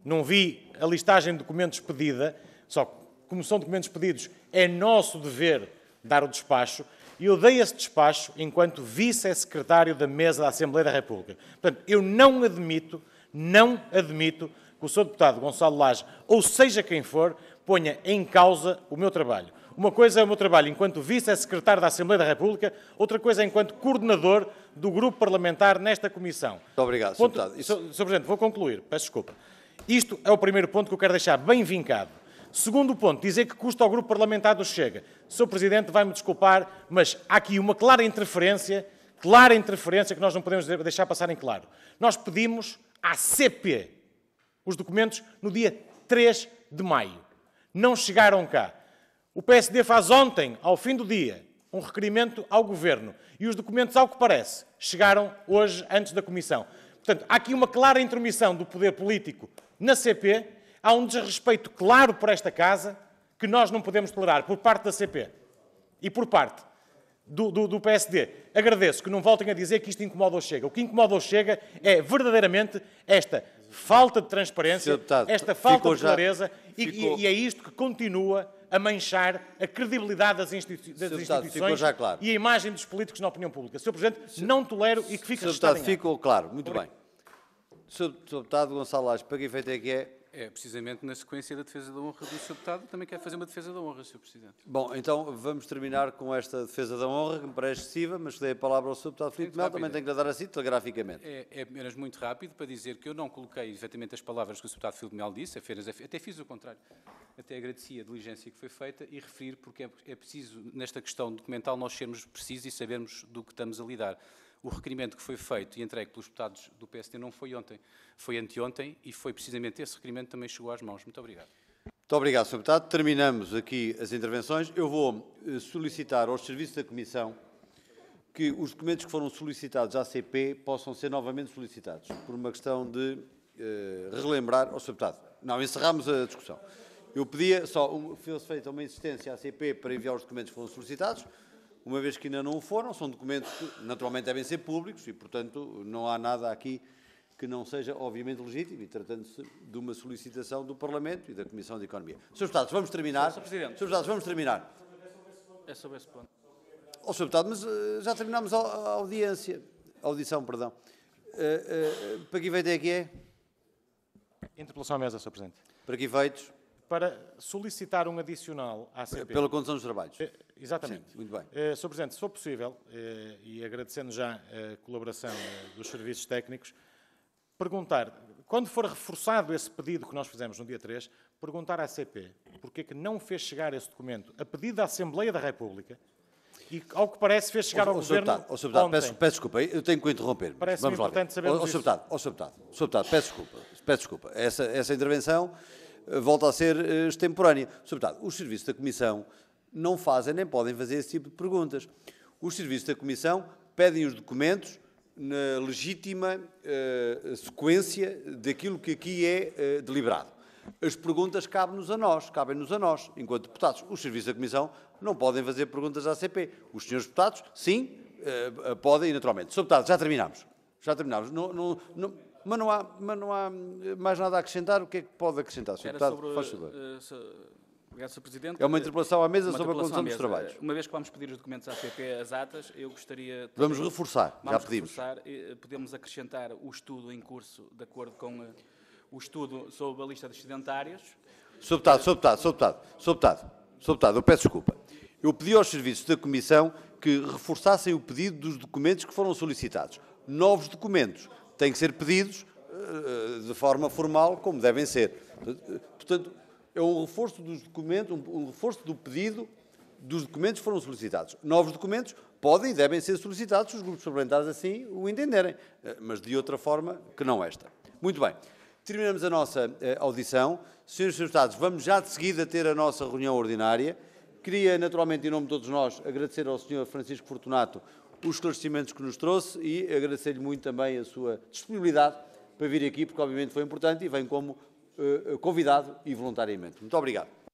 não vi a listagem de documentos pedida, só que, como são documentos pedidos, é nosso dever dar o despacho. E eu dei esse despacho enquanto vice-secretário da mesa da Assembleia da República. Portanto, eu não admito, não admito que o Sr. Deputado Gonçalo Lage, ou seja quem for, ponha em causa o meu trabalho. Uma coisa é o meu trabalho enquanto vice-secretário é da Assembleia da República, outra coisa é enquanto coordenador do grupo parlamentar nesta comissão. Muito obrigado, Sr. Deputado. Isso... Sr. Presidente, vou concluir, peço desculpa. Isto é o primeiro ponto que eu quero deixar bem vincado. Segundo ponto, dizer que custa ao grupo parlamentar do Chega. Sr. Presidente, vai-me desculpar, mas há aqui uma clara interferência, clara interferência que nós não podemos deixar passar em claro. Nós pedimos à CP os documentos no dia 3 de maio. Não chegaram cá. O PSD faz ontem, ao fim do dia, um requerimento ao Governo e os documentos, ao que parece, chegaram hoje antes da Comissão. Portanto, há aqui uma clara intromissão do poder político na CP, há um desrespeito claro por esta Casa que nós não podemos tolerar por parte da CP e por parte do, do, do, PSD. Agradeço que não voltem a dizer que isto incomoda ou chega. O que incomoda ou chega é verdadeiramente esta falta de transparência, deputado, esta falta de clareza, já, ficou... e, e é isto que continua a manchar a credibilidade das, das instituições claro. e a imagem dos políticos na opinião pública. Sr. Presidente, não tolero e que fique Sr. Deputado, ficou claro. Muito Obrigado. bem. Sr. Deputado Gonçalo Lages, para que efeito é que é? É, precisamente na sequência da defesa da honra do Sr. Deputado, também quer fazer uma defesa da honra, Sr. Presidente. Bom, então vamos terminar com esta defesa da honra, que me parece excessiva, mas dei a palavra ao Sr. Deputado Filipe Mel, também tenho que dar assim, telegraficamente. É, é apenas muito rápido para dizer que eu não coloquei exatamente as palavras que o Sr. Deputado Filipe Mel disse, apenas, até fiz o contrário, até agradeci a diligência que foi feita e referir porque é, é preciso, nesta questão documental, nós sermos precisos e sabermos do que estamos a lidar o requerimento que foi feito e entregue pelos deputados do PSD não foi ontem, foi anteontem e foi precisamente esse requerimento que também chegou às mãos. Muito obrigado. Muito obrigado, Sr. Deputado. Terminamos aqui as intervenções. Eu vou eh, solicitar aos serviços da Comissão que os documentos que foram solicitados à CP possam ser novamente solicitados, por uma questão de eh, relembrar ao Sr. Deputado. Não, encerramos a discussão. Eu pedia, só um, foi feita uma insistência à CP para enviar os documentos que foram solicitados, uma vez que ainda não o foram, são documentos que naturalmente devem ser públicos e, portanto, não há nada aqui que não seja, obviamente, legítimo, e tratando-se de uma solicitação do Parlamento e da Comissão de Economia. Sr. Deputado, vamos terminar. Sr. Presidente. Sr. Deputado, vamos terminar. É sobre esse ponto. Oh, Sr. Deputado, mas uh, já terminámos a, a audiência, a audição, perdão. Uh, uh, para que efeito é que é? Interpelação à mesa, Sr. Presidente. Para que efeitos? para solicitar um adicional à CP. Pela condição dos trabalhos. Eh, exatamente. Sim, muito bem. Eh, Sr. Presidente, se for possível, eh, e agradecendo já a colaboração dos serviços técnicos, perguntar, quando for reforçado esse pedido que nós fizemos no dia 3, perguntar à CP porque é que não fez chegar esse documento a pedido da Assembleia da República, e, ao que parece, fez chegar ao o Governo. Deputado, o deputado, peço, peço desculpa, eu tenho que interromper. Parece-me importante saber. Ó, ó, deputado, deputado, peço desculpa, peço desculpa. Essa, essa intervenção eh, volta a ser eh, extemporânea. Sobretudo, os serviços da Comissão não fazem nem podem fazer esse tipo de perguntas. Os serviços da Comissão pedem os documentos na legítima eh, sequência daquilo que aqui é deliberado. As perguntas cabem-nos a nós, cabem-nos a nós, enquanto deputados. Os serviços da Comissão não podem fazer perguntas à CP. Os senhores deputados, sim, podem, naturalmente. Sr. Deputado, já terminámos. Já terminámos. Não, não, não mas não há, mas não há eh, mais nada a acrescentar. O que é que pode acrescentar, Sr. Deputado? Sobre, Faz favor. Uh, Obrigado, Sr. Presidente. É uma interpelação à mesa sobre a condição dos trabalhos. Uma vez que vamos pedir os documentos à CP, as atas, eu gostaria... Vamos reforçar, vamos já pedimos. Reforçar, eh, podemos acrescentar o estudo em curso, de acordo com o estudo sobre a lista de excedentários. Sr. Deputado, Sr. Deputado, Sr. Deputado, Sr. Deputado, Sr. Deputado, eu peço desculpa. Eu pedi aos serviços da Comissão que reforçassem o pedido dos documentos que foram solicitados. Novos documentos têm que ser pedidos eh, de forma formal, como devem ser. Portanto, é um reforço dos documentos, um reforço do pedido dos documentos que foram solicitados. Novos documentos podem e devem ser solicitados, se os grupos parlamentares assim o entenderem, eh, mas de outra forma que não esta. Muito bem. Terminamos a nossa eh, audição. Senhores deputados, vamos já de seguida ter a nossa reunião ordinária. Queria, naturalmente, em nome de todos nós, agradecer ao senhor Francisco Fortunato os esclarecimentos que nos trouxe e agradecer-lhe muito também a sua disponibilidade para vir aqui, porque obviamente foi importante e vem como eh, eh, convidado e voluntariamente. Muito obrigado.